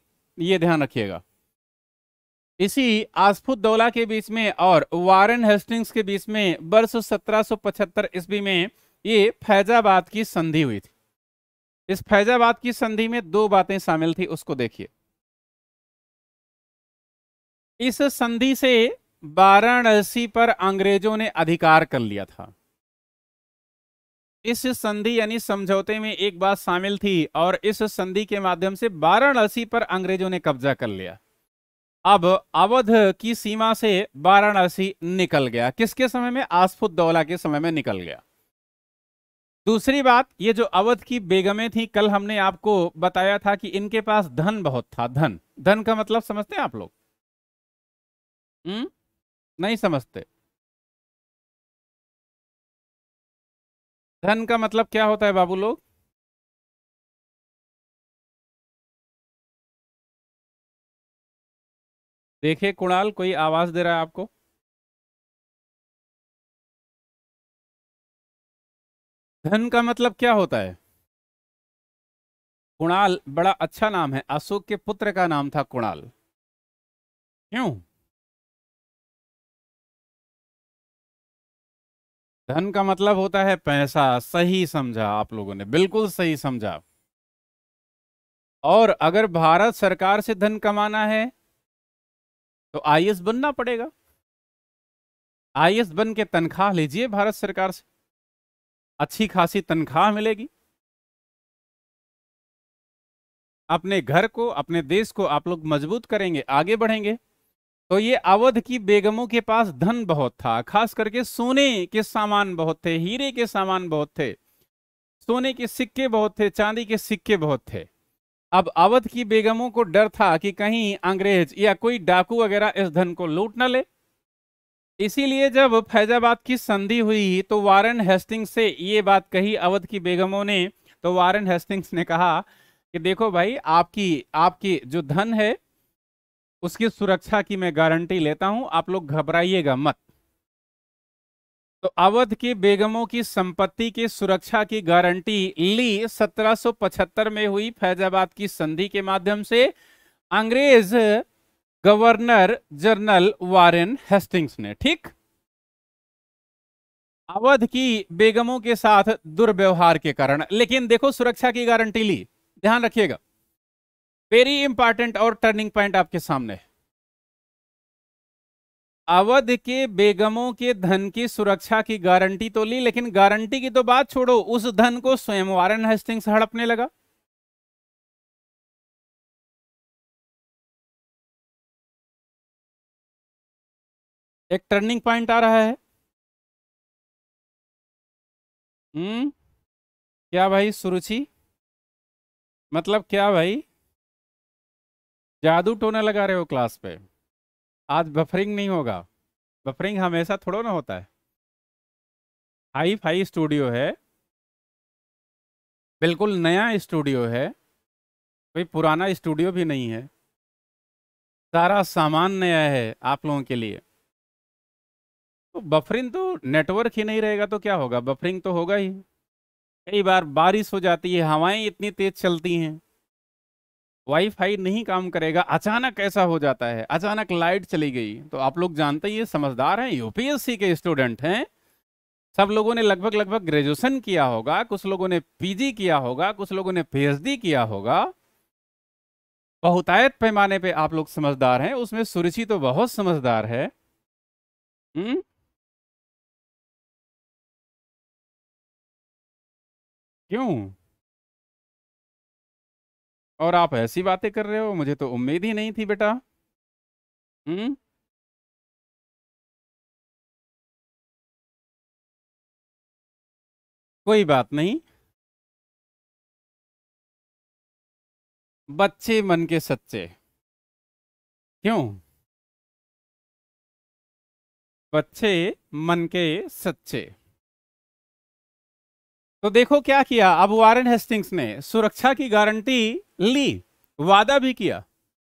B: ये ध्यान रखिएगा इसी आसफुद्दौला के बीच में और वारन हेस्टिंग्स के बीच में वर्ष पचहत्तर ईस्वी में ये फैजाबाद की संधि हुई थी इस फैजाबाद की संधि में दो बातें शामिल थी उसको देखिए इस संधि से वाराणसी पर अंग्रेजों ने अधिकार कर लिया था इस संधि यानी समझौते में एक बात शामिल थी और इस संधि के माध्यम से वाराणसी पर अंग्रेजों ने कब्जा कर लिया अब अवध की सीमा से वाराणसी निकल गया किसके समय में आसफुद दौला के समय में निकल गया दूसरी बात ये जो अवध की बेगमें थी कल हमने आपको
A: बताया था कि इनके पास धन बहुत था धन धन का मतलब समझते हैं आप लोग हम्म नहीं समझते धन का मतलब क्या होता है बाबू लोग देखिए कुणाल कोई आवाज़ दे रहा है आपको धन का मतलब क्या होता है कुणाल बड़ा अच्छा नाम है अशोक के पुत्र का नाम था कुणाल क्यों धन का मतलब होता है पैसा सही समझा आप लोगों ने बिल्कुल सही समझा
B: और अगर भारत सरकार से धन कमाना है तो
A: आई बनना पड़ेगा आई बन के तनख्वाह लीजिए भारत सरकार से अच्छी खासी तनख्वाह मिलेगी अपने घर को अपने देश को आप लोग मजबूत करेंगे आगे बढ़ेंगे
B: तो ये अवध की बेगमों के पास धन बहुत था खास करके सोने के सामान बहुत थे हीरे के सामान बहुत थे सोने के सिक्के बहुत थे चांदी के सिक्के बहुत थे अब अवध की बेगमों को डर था कि कहीं अंग्रेज या कोई डाकू वगैरह इस धन को लूट न ले इसीलिए जब फैजाबाद की संधि हुई तो वारन हेस्टिंग्स से ये बात कही अवध की बेगमों ने तो वारन हेस्टिंग्स ने कहा कि देखो भाई आपकी आपकी जो धन है उसकी सुरक्षा की मैं गारंटी लेता हूं आप लोग घबराइएगा मत तो अवध की बेगमों की संपत्ति के सुरक्षा की गारंटी ली 1775 में हुई फैजाबाद की संधि के माध्यम से अंग्रेज गवर्नर जनरल वारेन हेस्टिंग्स ने ठीक अवध की बेगमों के साथ दुर्व्यवहार के कारण लेकिन देखो सुरक्षा की गारंटी ली ध्यान रखिएगा वेरी इंपॉर्टेंट और टर्निंग पॉइंट आपके सामने है अवध के बेगमों के धन की सुरक्षा की गारंटी तो ली
A: लेकिन गारंटी की तो बात छोड़ो उस धन को स्वयं वारन हेस्टिंग्स हड़पने लगा एक टर्निंग पॉइंट आ रहा है हम्म क्या भाई सुरुचि मतलब क्या भाई जादू टोना लगा रहे हो क्लास पे
B: आज बफरिंग नहीं होगा बफरिंग हमेशा थोड़ा ना होता है हाई फाई स्टूडियो है बिल्कुल नया स्टूडियो है कोई पुराना स्टूडियो भी नहीं है सारा सामान नया है आप लोगों के लिए तो बफरिंग तो नेटवर्क ही नहीं रहेगा तो क्या होगा बफरिंग तो होगा ही कई बार बारिश हो जाती है हवाएं इतनी तेज चलती हैं वाईफाई नहीं काम करेगा अचानक ऐसा हो जाता है अचानक लाइट चली गई तो आप लोग जानते ही समझदार हैं यूपीएससी के स्टूडेंट हैं सब लोगों ने लगभग लगभग ग्रेजुएशन किया होगा कुछ लोगों ने पीजी किया होगा कुछ लोगों ने पीएचडी किया होगा
A: बहुतायत पैमाने पे आप लोग समझदार हैं उसमें सुरुचि तो बहुत समझदार है हुँ? हम्म? क्यों और आप ऐसी बातें कर रहे हो मुझे तो उम्मीद ही नहीं थी बेटा हम्म कोई बात नहीं बच्चे मन के सच्चे क्यों बच्चे मन के सच्चे तो देखो क्या किया अब वारन हेस्टिंग्स ने सुरक्षा की गारंटी ली वादा भी किया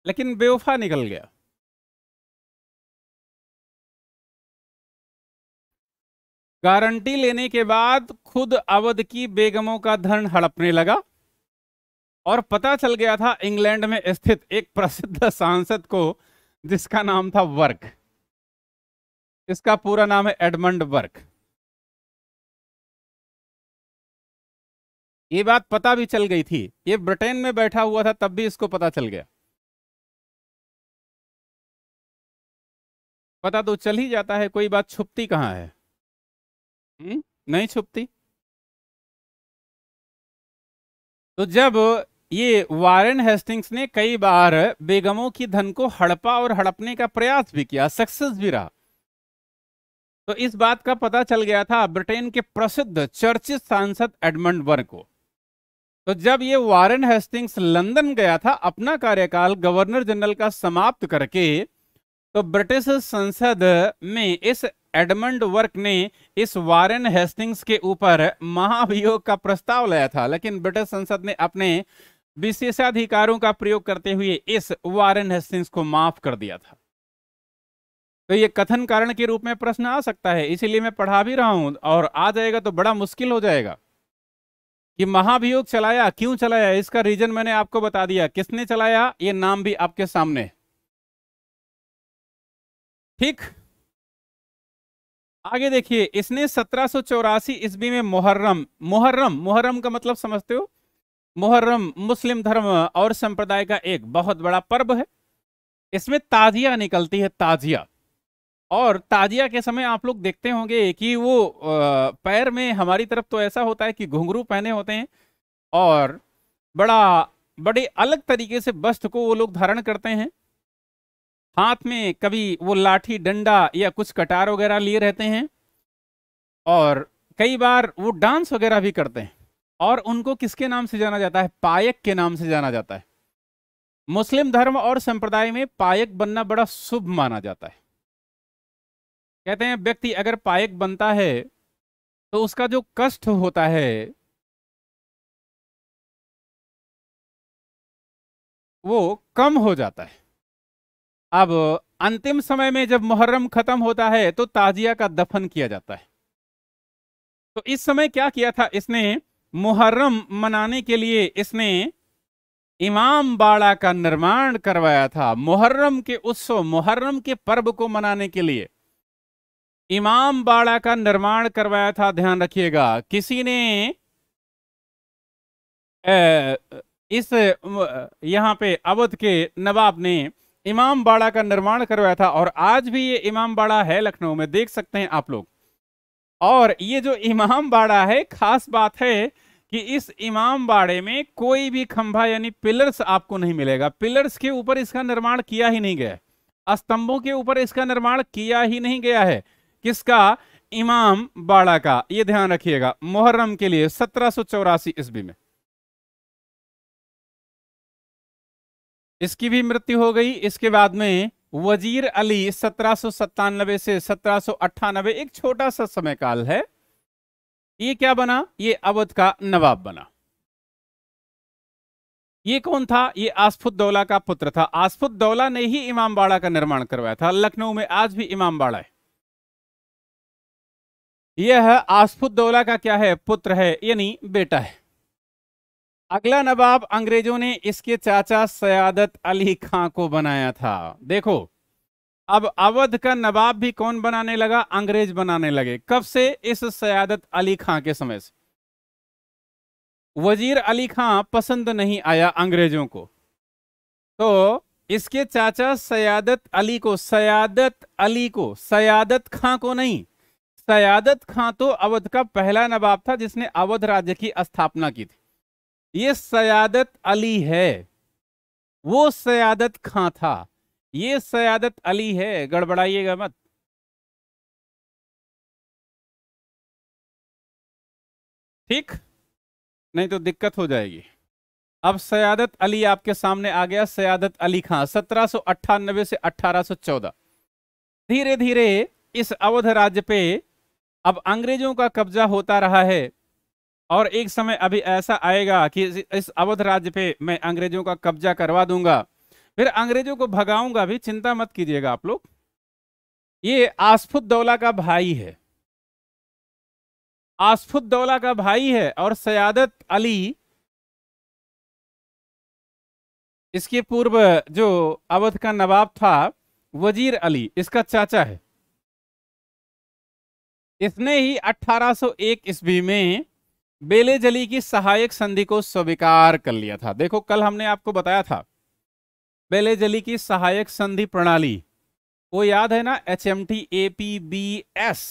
A: लेकिन बेवफा निकल गया गारंटी लेने के बाद खुद अवध की बेगमों का धन हड़पने लगा और
B: पता चल गया था इंग्लैंड में स्थित एक प्रसिद्ध सांसद को जिसका नाम था
A: वर्क इसका पूरा नाम है एडमंड वर्क ये बात पता भी चल गई थी ये ब्रिटेन में बैठा हुआ था तब भी इसको पता चल गया पता तो चल ही जाता है कोई बात छुपती कहाँ है हुँ? हम्म, नहीं छुपती तो जब ये
B: वारेन हेस्टिंग्स ने कई बार बेगमों की धन को हड़पा और हड़पने का प्रयास भी किया सक्सेस भी रहा तो इस बात का पता चल गया था ब्रिटेन के प्रसिद्ध चर्चित सांसद एडमंड बर्ग को तो जब ये वारन हेस्टिंग्स लंदन गया था अपना कार्यकाल गवर्नर जनरल का समाप्त करके तो ब्रिटिश संसद में इस एडमंड वर्क ने इस वारेन हेस्टिंग्स के ऊपर महाभियोग का प्रस्ताव लाया था लेकिन ब्रिटिश संसद ने अपने विशेषाधिकारों का प्रयोग करते हुए इस वारेन हेस्टिंग्स को माफ कर दिया था तो ये कथन कारण के रूप में प्रश्न आ सकता है इसीलिए मैं पढ़ा भी रहा हूं और आ जाएगा तो बड़ा मुश्किल हो जाएगा ये महाभियोग चलाया क्यों चलाया इसका रीजन मैंने आपको बता दिया किसने चलाया ये नाम भी आपके सामने ठीक आगे देखिए इसने सत्रह सो चौरासी ईस्वी में मुहर्रम मुहर्रम मुहर्रम का मतलब समझते हो मुहर्रम मुस्लिम धर्म और संप्रदाय का एक बहुत बड़ा पर्व है इसमें ताजिया निकलती है ताजिया और ताजिया के समय आप लोग देखते होंगे कि वो पैर में हमारी तरफ तो ऐसा होता है कि घुंघरू पहने होते हैं और बड़ा बड़े अलग तरीके से वस्त्र को वो लोग धारण करते हैं हाथ में कभी वो लाठी डंडा या कुछ कटार वगैरह लिए रहते हैं और कई बार वो डांस वगैरह भी करते हैं और उनको किसके नाम से जाना जाता है पायक के नाम से जाना जाता है मुस्लिम धर्म और संप्रदाय में पायक बनना बड़ा शुभ माना जाता
A: है कहते हैं व्यक्ति अगर पायक बनता है तो उसका जो कष्ट होता है वो कम हो जाता है अब अंतिम
B: समय में जब मुहर्रम खत्म होता है तो ताजिया का दफन किया जाता है तो इस समय क्या किया था इसने मुहर्रम मनाने के लिए इसने इमाम बाड़ा का निर्माण करवाया था मुहर्रम के उत्सव मुहर्रम के पर्व को मनाने के लिए इमाम बाड़ा का निर्माण करवाया था ध्यान रखिएगा किसी ने इस यहाँ पे अवध के नवाब ने इमाम बाड़ा का निर्माण करवाया था और आज भी ये इमाम बाड़ा है लखनऊ में देख सकते हैं आप लोग और ये जो इमाम बाड़ा है खास बात है कि इस इमाम बाड़े में कोई भी खंभा यानी पिलर्स आपको नहीं मिलेगा पिलर्स के ऊपर इसका निर्माण किया ही नहीं गया स्तंभों के ऊपर इसका निर्माण किया ही नहीं गया है किसका इमाम बाड़ा का ये ध्यान रखिएगा मुहर्रम के लिए सत्रह सो चौरासी ईस्वी में इसकी भी मृत्यु हो गई इसके बाद में वजीर अली सत्रह से सत्रह एक छोटा सा समय काल है ये क्या बना ये अवध का नवाब बना ये कौन था ये आसफुद्दौला का पुत्र था आसफुद्दौला ने ही इमामबाड़ा का निर्माण करवाया था लखनऊ में आज भी इमामबाड़ा है यह है आसफुद्दौला का क्या है पुत्र है यानी बेटा है अगला नवाब अंग्रेजों ने इसके चाचा सयादत अली खां को बनाया था देखो अब अवध का नवाब भी कौन बनाने लगा अंग्रेज बनाने लगे कब से इस सयादत अली खां के समय से वजीर अली खां पसंद नहीं आया अंग्रेजों को तो इसके चाचा सयादत अली को सयादत अली को सयादत खां को नहीं सयादत खां तो अवध का पहला नवाब था जिसने अवध राज्य की स्थापना की थी ये सयादत अली
A: है वो सयादत खां था ये सयादत अली है गड़बड़ाइएगा मत ठीक नहीं तो दिक्कत हो जाएगी अब सयादत
B: अली आपके सामने आ गया सयादत अली खां सत्रह से 1814 धीरे धीरे इस अवध राज्य पे अब अंग्रेजों का कब्जा होता रहा है और एक समय अभी ऐसा आएगा कि इस अवध राज्य पे मैं अंग्रेजों का कब्जा करवा दूंगा फिर अंग्रेजों को भगाऊंगा भी चिंता मत कीजिएगा आप लोग
A: ये आसफुद्दौला का भाई है आसफुद्दौला का भाई है और सयादत अली
B: इसके पूर्व जो अवध का नवाब था वजीर अली इसका चाचा है इसने ही 1801 ईस्वी में बेलेजली की सहायक संधि को स्वीकार कर लिया था देखो कल हमने आपको बताया था बेलेजली की सहायक संधि प्रणाली वो याद है ना H M T A P B S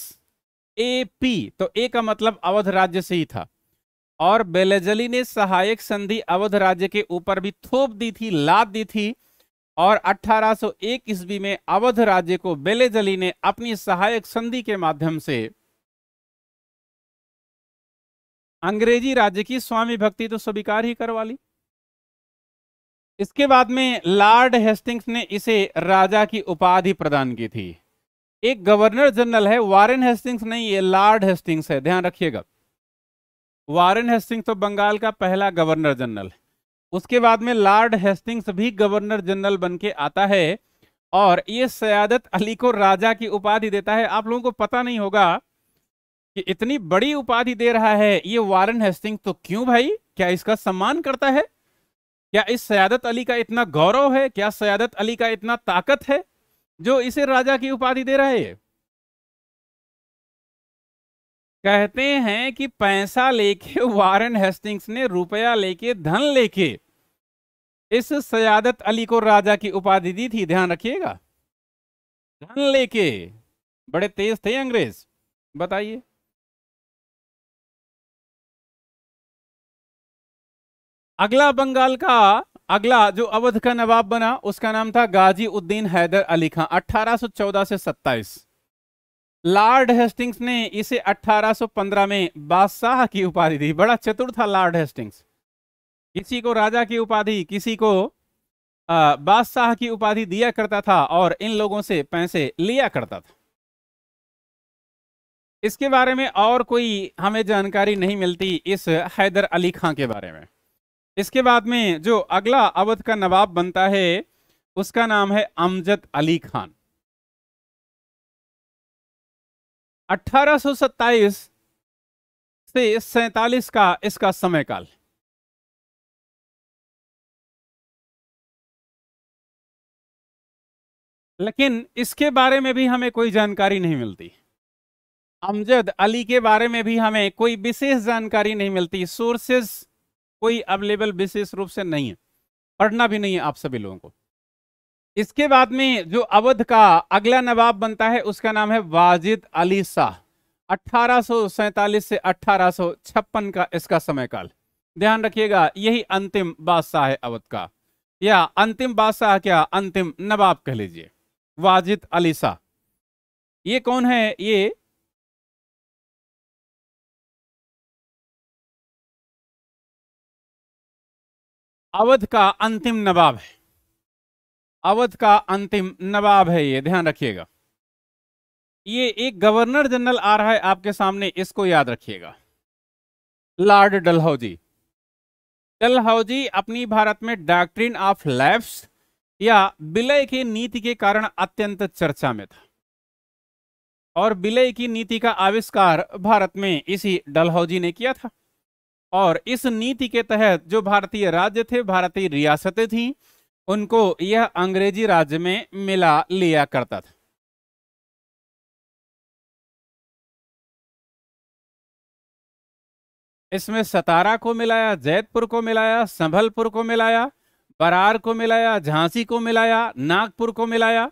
B: A P तो ए का मतलब अवध राज्य से ही था और बेलेजली ने सहायक संधि अवध राज्य के ऊपर भी थोप दी थी लाद दी थी और 1801 ईस्वी में अवध राज्य को बेलेजली ने अपनी सहायक संधि के माध्यम से अंग्रेजी राज्य की स्वामी भक्ति तो स्वीकार ही करवा ली इसके बाद में लॉर्ड हेस्टिंग्स ने इसे राजा की उपाधि प्रदान की थी एक गवर्नर जनरल है वारेन हेस्टिंग्स नहीं ये लॉर्ड हेस्टिंग्स है ध्यान रखिएगा वारेन हेस्टिंग्स तो बंगाल का पहला गवर्नर जनरल है उसके बाद में लॉर्ड हेस्टिंग्स भी गवर्नर जनरल बन के आता है और ये सयादत अली को राजा की उपाधि देता है आप लोगों को पता नहीं होगा कि इतनी बड़ी उपाधि दे रहा है ये वारन हेस्टिंग तो क्यों भाई क्या इसका सम्मान करता है क्या इस सयादत अली का इतना गौरव है क्या सयादत अली का इतना ताकत है जो इसे राजा की उपाधि दे रहा है कहते हैं कि पैसा लेके [laughs] वारन हेस्टिंग्स ने रुपया लेके धन लेके इस सयादत अली को राजा की उपाधि दी थी ध्यान रखिएगा
A: धन लेके बड़े तेज थे अंग्रेज बताइए अगला बंगाल का
B: अगला जो अवध का नवाब बना उसका नाम था गाजी उद्दीन हैदर अली खान 1814 से लॉर्ड हेस्टिंग्स ने इसे 1815 में बादशाह की उपाधि दी बड़ा चतुर था लॉर्ड हेस्टिंग्स किसी को राजा की उपाधि किसी को बादशाह की उपाधि दिया करता था और इन लोगों से पैसे लिया करता था इसके बारे में और कोई हमें जानकारी नहीं मिलती इस हैदर अली खां के बारे में इसके बाद में जो अगला अवध का नवाब बनता है उसका नाम है अमजद अली खान
A: 1827 से सैतालीस का इसका समय काल लेकिन इसके बारे में भी हमें कोई जानकारी नहीं मिलती अमजद अली के बारे में भी हमें
B: कोई विशेष जानकारी नहीं मिलती सोर्सेज कोई अवेलेबल विशेष रूप से नहीं है पढ़ना भी नहीं है आप सभी लोगों को इसके बाद में जो अवध का अगला नवाब बनता है उसका नाम है वाजिद अली शाह अट्ठारह से अठारह का इसका समय काल ध्यान रखिएगा यही अंतिम बादशाह है अवध का या अंतिम बादशाह क्या अंतिम नवाब कह लीजिए वाजिद अली शाह
A: ये कौन है ये अवध का अंतिम नवाब है अवध का अंतिम नवाब है ये ध्यान रखिएगा
B: ये एक गवर्नर जनरल आ रहा है आपके सामने इसको याद रखिएगा लॉर्ड डलहौजी डलहौजी अपनी भारत में डॉक्ट्रिन ऑफ लैब्स या विलय की नीति के कारण अत्यंत चर्चा में था और विलय की नीति का आविष्कार भारत में इसी डलहौजी ने किया था और इस नीति के तहत जो भारतीय राज्य थे भारतीय
A: रियासतें थीं उनको यह अंग्रेजी राज्य में मिला लिया करता था इसमें सतारा को मिलाया जैतपुर को मिलाया संभलपुर को मिलाया
B: बरार को मिलाया झांसी को मिलाया नागपुर को मिलाया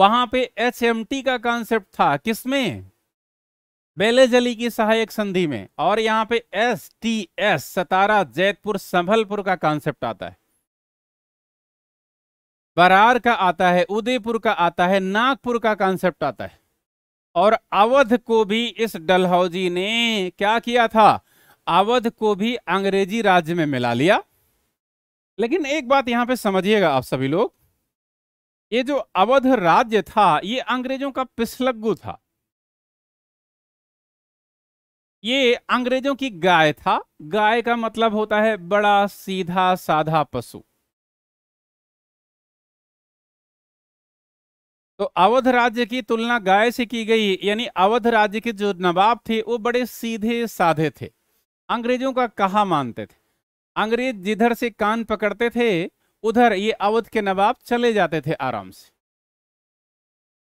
B: वहां पे एच का कॉन्सेप्ट था किसमें बेलेजली की सहायक संधि में और यहां पे S T S Satara Jaitpur Sambalpur का कॉन्सेप्ट आता है बरार का आता है उदयपुर का आता है नागपुर का कॉन्सेप्ट आता है और अवध को भी इस डलहौजी ने क्या किया था अवध को भी अंग्रेजी राज्य में मिला लिया लेकिन एक बात यहां पे समझिएगा आप सभी लोग ये जो अवध राज्य था ये अंग्रेजों का पिछलग्गू था
A: ये अंग्रेजों की गाय था गाय का मतलब होता है बड़ा सीधा साधा पशु तो अवध राज्य की तुलना गाय से की गई यानी अवध राज्य के जो नवाब थे
B: वो बड़े सीधे साधे थे अंग्रेजों का कहा मानते थे अंग्रेज जिधर से कान पकड़ते थे उधर ये अवध के नवाब चले जाते थे आराम से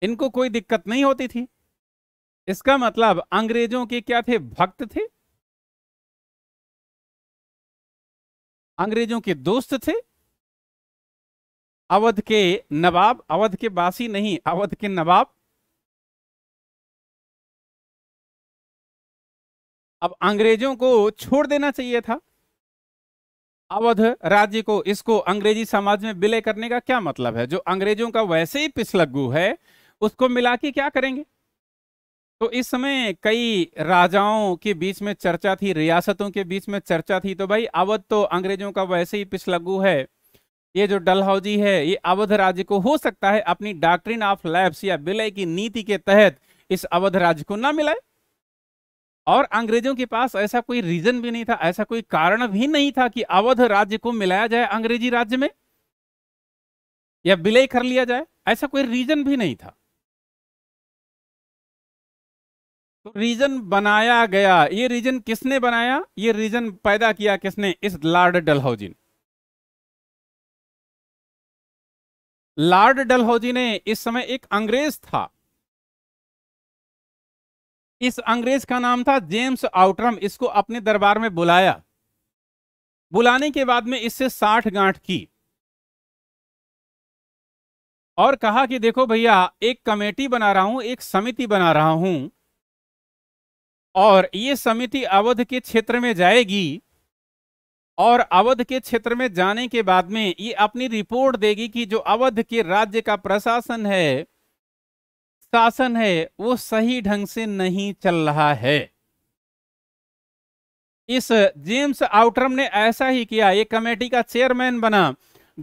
A: इनको कोई दिक्कत नहीं होती थी इसका मतलब अंग्रेजों के क्या थे भक्त थे अंग्रेजों के दोस्त थे अवध के नवाब अवध के बासी नहीं अवध के नवाब अब अंग्रेजों को छोड़ देना चाहिए था
B: अवध राज्य को इसको अंग्रेजी समाज में विलय करने का क्या मतलब है जो अंग्रेजों का वैसे ही पिछलग्गू है उसको मिला के क्या करेंगे तो इस समय कई राजाओं के बीच में चर्चा थी रियासतों के बीच में चर्चा थी तो भाई अवध तो अंग्रेजों का वैसे ही पिछलग्गू है ये जो डलहौजी है ये अवध राज्य को हो सकता है अपनी डॉक्ट्रिन ऑफ लैब्स या विलय की नीति के तहत इस अवध राज्य को ना मिलाए और अंग्रेजों के पास ऐसा कोई रीजन भी नहीं था ऐसा कोई कारण भी नहीं था कि अवध
A: राज्य को मिलाया जाए अंग्रेजी राज्य में या विलय कर लिया जाए ऐसा कोई रीजन भी नहीं था तो रीजन
B: बनाया गया ये रीजन किसने बनाया ये रीजन पैदा किया किसने इस लॉर्ड डलहौजी
A: ने लॉर्ड डलहौजी ने इस समय एक अंग्रेज था इस अंग्रेज का
B: नाम था जेम्स आउटरम इसको अपने दरबार में बुलाया बुलाने के बाद में इससे साठ गांठ की और कहा कि देखो भैया एक कमेटी बना रहा हूं एक समिति बना रहा हूं और ये समिति अवध के क्षेत्र में जाएगी और अवध के क्षेत्र में जाने के बाद में ये अपनी रिपोर्ट देगी कि जो अवध के राज्य का प्रशासन है शासन है वो सही ढंग से नहीं चल रहा है इस जेम्स आउटरम ने ऐसा ही किया ये कमेटी का चेयरमैन बना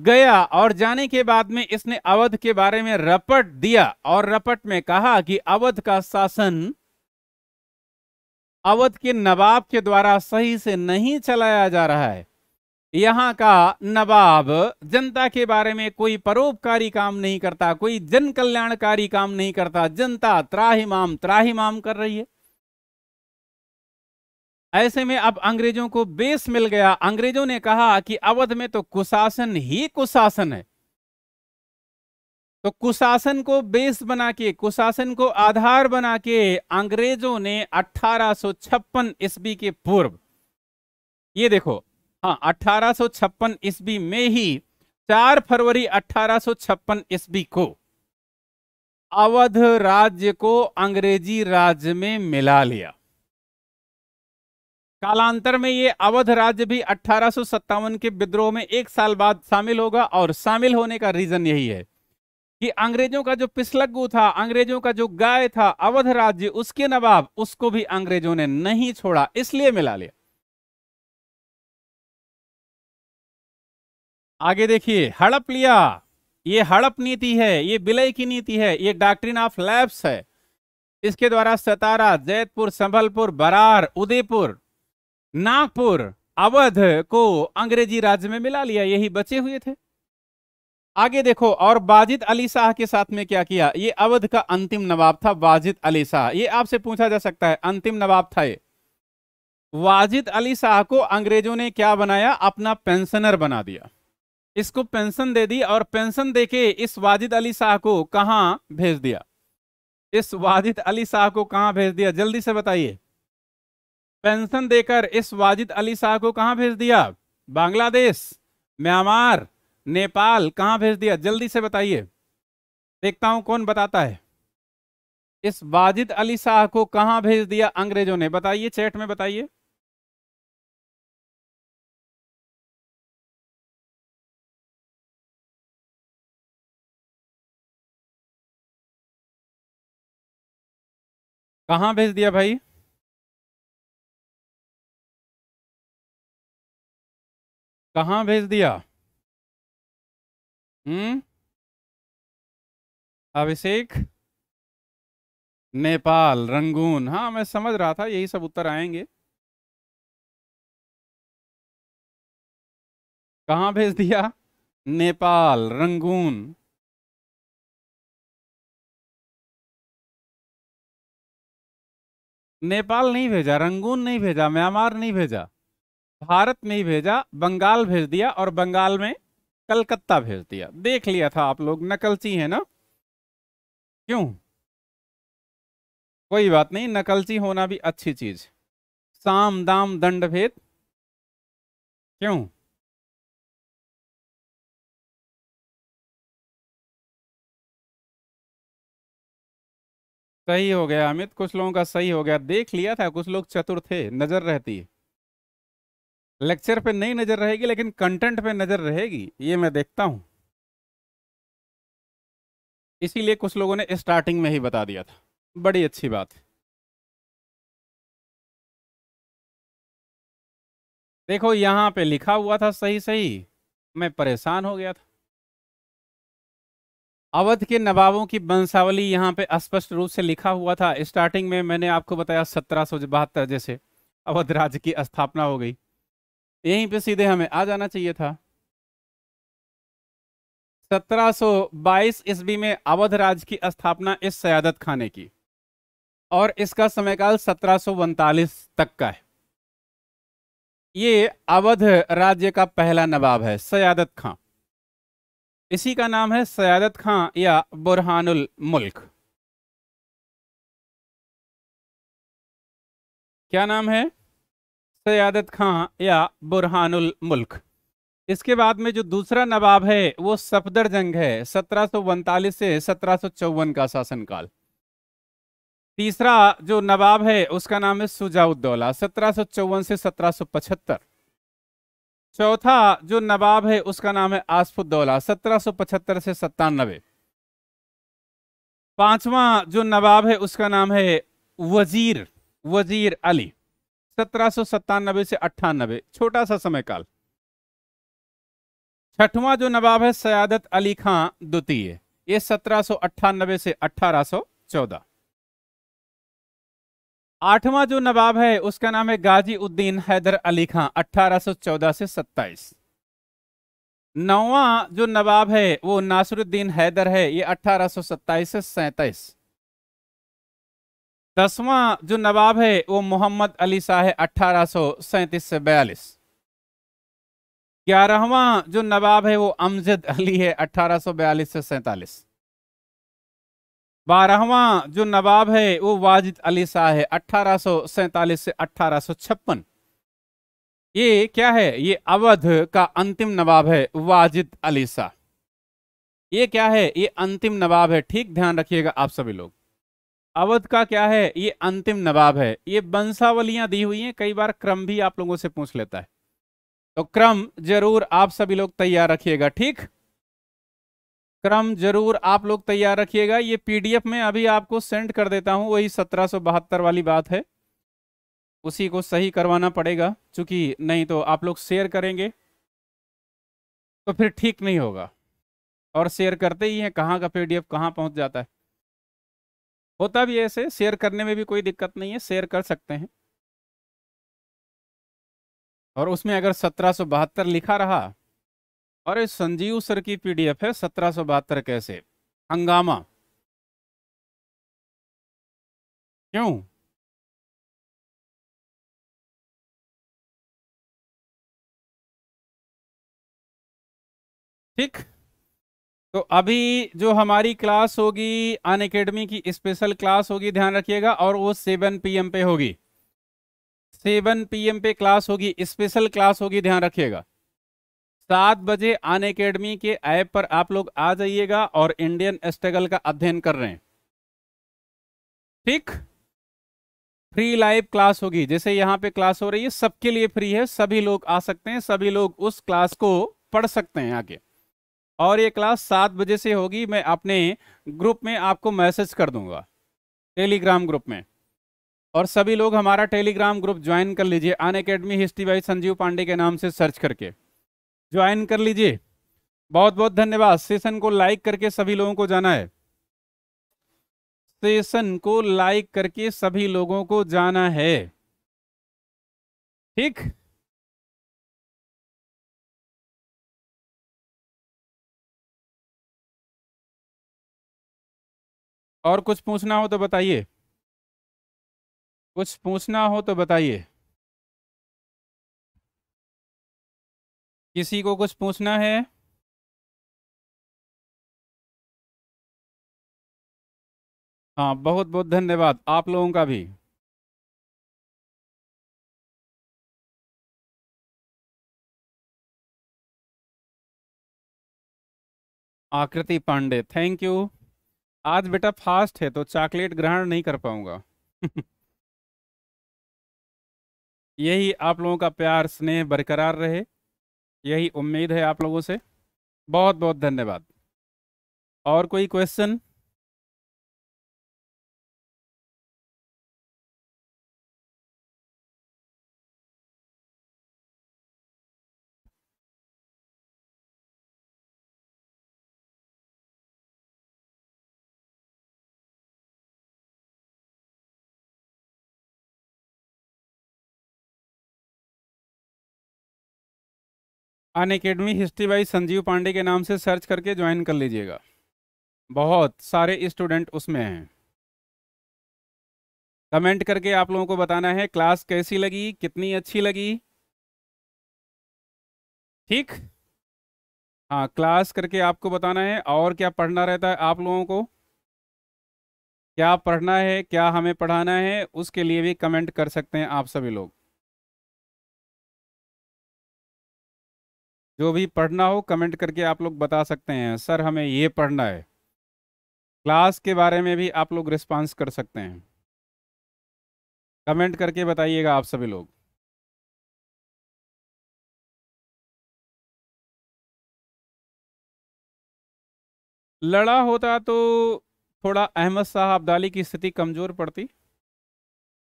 B: गया और जाने के बाद में इसने अवध के बारे में रपट दिया और रपट में कहा कि अवध का शासन अवध के नवाब के द्वारा सही से नहीं चलाया जा रहा है यहाँ का नवाब जनता के बारे में कोई परोपकारी काम नहीं करता कोई जन कल्याणकारी काम नहीं करता जनता त्राही माम कर रही है ऐसे में अब अंग्रेजों को बेस मिल गया अंग्रेजों ने कहा कि अवध में तो कुशासन ही कुशासन है तो कुशासन को बेस बना के कुशासन को आधार बना के अंग्रेजों ने 1856 ईस्वी के पूर्व ये देखो हाँ 1856 ईस्वी में ही 4 फरवरी 1856 ईस्वी को अवध राज्य को अंग्रेजी राज्य में मिला लिया कालांतर में ये अवध राज्य भी अठारह के विद्रोह में एक साल बाद शामिल होगा और शामिल होने का रीजन यही है कि अंग्रेजों का जो पिसलग्गू था अंग्रेजों का जो गाय था अवध राज्य उसके नवाब उसको भी अंग्रेजों
A: ने नहीं छोड़ा इसलिए मिला लिया आगे देखिए हड़प लिया ये हड़प नीति है ये विलय
B: की नीति है ये डॉक्ट्रिन ऑफ लैब्स है इसके द्वारा सतारा जैतपुर संभलपुर बरार उदयपुर नागपुर अवध को अंग्रेजी राज्य में मिला लिया यही बचे हुए थे आगे देखो और वाजिद अली शाह के साथ में क्या किया ये अवध का अंतिम नवाब था वाजिद अली शाह ये आपसे पूछा जा सकता है अंतिम नवाब था ये वाजिद अली शाह को अंग्रेजों ने क्या बनाया अपना पेंशनर बना दिया इसको पेंशन दे दी और पेंशन देके इस वाजिद अली शाह को कहा भेज दिया इस वाजिद अली शाह को कहा भेज दिया जल्दी से बताइए पेंशन देकर इस वाजिद अली शाह को कहा भेज दिया बांग्लादेश म्यांमार नेपाल कहाँ भेज दिया जल्दी से बताइए देखता
A: हूं कौन बताता है इस वाजिद अली शाह को कहाँ भेज दिया अंग्रेजों ने बताइए चैट में बताइए कहाँ भेज दिया भाई कहाँ भेज दिया हम्म अभिषेक नेपाल रंगून हाँ मैं समझ रहा था यही सब उत्तर आएंगे कहाँ भेज दिया नेपाल रंगून नेपाल नहीं भेजा रंगून नहीं भेजा म्यांमार नहीं भेजा भारत नहीं भेजा बंगाल भेज
B: दिया और बंगाल में कलकत्ता भेज दिया देख लिया था आप लोग नकलची है ना
A: क्यों कोई बात नहीं नकलची होना भी अच्छी चीज साम दाम दंड भेद क्यों सही हो गया अमित कुछ लोगों का सही हो गया देख लिया था
B: कुछ लोग चतुर थे नजर रहती है लेक्चर पे नहीं नज़र रहेगी लेकिन
A: कंटेंट पे नज़र रहेगी ये मैं देखता हूं इसीलिए कुछ लोगों ने स्टार्टिंग में ही बता दिया था बड़ी अच्छी बात है देखो यहाँ पे लिखा हुआ था सही सही मैं परेशान हो गया था अवध के नवाबों
B: की वंशावली यहाँ पे स्पष्ट रूप से लिखा हुआ था स्टार्टिंग में मैंने आपको बताया सत्रह सौ बहत्तर जैसे अवध राज्य की स्थापना हो गई यहीं पे सीधे हमें आ जाना चाहिए था 1722 ईस्वी में अवध राज की स्थापना इस सयादत खाने की और इसका समयकाल सत्रह तक का है ये अवध राज्य का पहला
A: नवाब है सयादत खां इसी का नाम है सयादत खां या बुरहानुल मुल्क क्या नाम है सयादत खां या बुरहानुल मुल्क
B: इसके बाद में जो दूसरा नवाब है वो सफदर जंग है सत्रह से सत्रह का शासनकाल तीसरा जो नवाब है उसका नाम है सुजाउद्दौला सत्रह से सत्रह चौथा जो नवाब है उसका नाम है आसफुद्दौला सत्रह से सत्तानबे पांचवा जो नवाब है उसका नाम है वजीर वजीर अली सत्रह से अट्ठानबे छोटा सा समय काल छठवा जो नवाब है सयादत अली खां द्वितीय ये सत्रह से अठारह आठवां जो नवाब है उसका नाम है गाजी उद्दीन हैदर अली खां 1814 से 27 नौवां जो नवाब है वो नासरुद्दीन हैदर है ये 1827 से सैंतीस दसवां जो नवाब है वो मोहम्मद अली शाह है अट्ठारह सौ सैंतीस से बयालीस ग्यारहवा जो नवाब है वो अमजद अली है अठारह सौ बयालीस से सैतालीस बारहवा जो नवाब है वो वाजिद अली शाह है अट्ठारह सौ सैतालीस से अट्ठारह सौ छप्पन ये क्या है ये अवध का अंतिम नवाब है वाजिद अली शाह ये क्या है ये अंतिम नवाब है ठीक ध्यान रखिएगा आप सभी लोग अवध का क्या है ये अंतिम नवाब है ये वंशावलियां दी हुई हैं कई बार क्रम भी आप लोगों से पूछ लेता है तो क्रम जरूर आप सभी लोग तैयार रखिएगा ठीक क्रम जरूर आप लोग तैयार रखिएगा ये पीडीएफ में अभी आपको सेंड कर देता हूं वही सत्रह वाली बात है उसी को सही करवाना पड़ेगा चूंकि नहीं तो आप लोग शेयर करेंगे तो फिर ठीक नहीं होगा और शेयर करते ही हैं कहाँ का पीडीएफ कहाँ पहुंच जाता है होता भी ऐसे शेयर करने में भी कोई दिक्कत नहीं है शेयर कर सकते हैं और उसमें अगर सत्रह लिखा रहा
A: और संजीव सर की पीडीएफ है सत्रह कैसे हंगामा क्यों ठीक तो अभी जो हमारी क्लास
B: होगी अन अकेडमी की स्पेशल क्लास होगी ध्यान रखिएगा और वो सेवन पीएम पे होगी सेवन पीएम पे क्लास होगी स्पेशल क्लास होगी ध्यान रखिएगा सात बजे अन अकेडमी के ऐप पर आप लोग आ जाइएगा और इंडियन स्ट्रगल का अध्ययन कर रहे हैं ठीक फ्री लाइव क्लास होगी जैसे यहाँ पे क्लास हो रही है सबके लिए फ्री है सभी लोग आ सकते हैं सभी लोग उस क्लास को पढ़ सकते हैं आगे और ये क्लास सात बजे से होगी मैं अपने ग्रुप में आपको मैसेज कर दूंगा टेलीग्राम ग्रुप में और सभी लोग हमारा टेलीग्राम ग्रुप ज्वाइन कर लीजिए Unacademy history by Sanjeev Pandey के नाम से सर्च करके ज्वाइन कर लीजिए बहुत बहुत धन्यवाद सेशन को लाइक करके सभी लोगों को जाना है
A: सेशन को लाइक करके सभी लोगों को जाना है ठीक और कुछ पूछना हो तो बताइए कुछ पूछना हो तो बताइए किसी को कुछ पूछना है हाँ बहुत बहुत धन्यवाद आप लोगों का भी आकृति पांडे थैंक यू आज बेटा फास्ट है तो चॉकलेट ग्रहण नहीं कर पाऊंगा [laughs]
B: यही आप लोगों का प्यार स्नेह बरकरार रहे यही उम्मीद
A: है आप लोगों से बहुत बहुत धन्यवाद और कोई question Unacademy history by Sanjeev Pandey के नाम से सर्च करके ज्वाइन कर लीजिएगा बहुत सारे स्टूडेंट उसमें हैं कमेंट करके आप लोगों को बताना है क्लास कैसी लगी कितनी अच्छी लगी ठीक
B: हाँ क्लास करके आपको बताना है और क्या पढ़ना रहता है आप लोगों को
A: क्या पढ़ना है क्या हमें पढ़ाना है उसके लिए भी कमेंट कर सकते हैं आप सभी लोग जो भी पढ़ना हो कमेंट करके आप लोग बता सकते हैं सर हमें ये पढ़ना है क्लास के बारे में भी आप लोग रिस्पांस कर सकते हैं कमेंट करके बताइएगा आप सभी लोग लड़ा होता तो थोड़ा अहमद शाह अब्दाली की स्थिति कमज़ोर पड़ती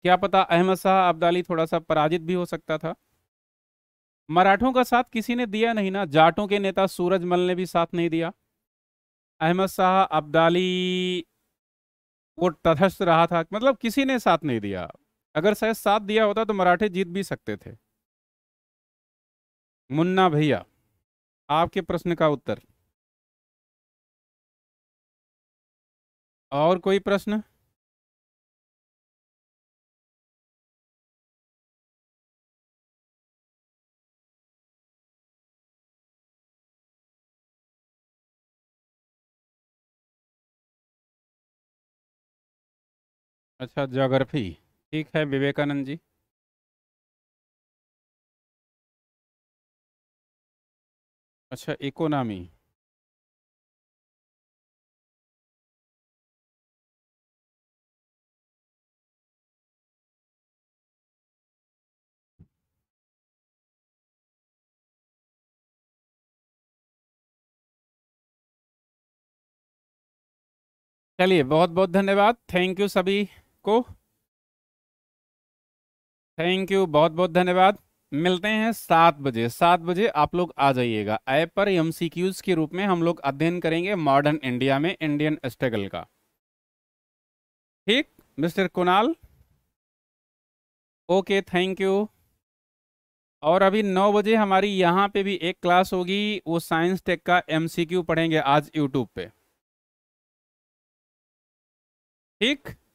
A: क्या पता अहमद शाह
B: अब्दाली थोड़ा सा पराजित भी हो सकता था मराठों का साथ किसी ने दिया नहीं ना जाटों के नेता सूरजमल ने भी साथ नहीं दिया अहमद शाह अब्दाली वो तथस्थ रहा था मतलब किसी ने साथ नहीं दिया अगर शायद साथ
A: दिया होता तो मराठे जीत भी सकते थे मुन्ना भैया आपके प्रश्न का उत्तर और कोई प्रश्न अच्छा जोग्राफी ठीक है विवेकानंद जी अच्छा इकोनॉमी चलिए बहुत बहुत धन्यवाद थैंक यू सभी को
B: थैंक यू बहुत बहुत धन्यवाद मिलते हैं सात बजे सात बजे आप लोग आ जाइएगा ऐप पर एम के रूप में हम लोग अध्ययन करेंगे मॉडर्न इंडिया में इंडियन स्ट्रगल का
A: ठीक mister Kunal okay thank you और अभी नौ बजे हमारी यहाँ पे भी एक क्लास होगी वो साइंस टेक का एमसीक्यू पढ़ेंगे आज यूट्यूब पे ठीक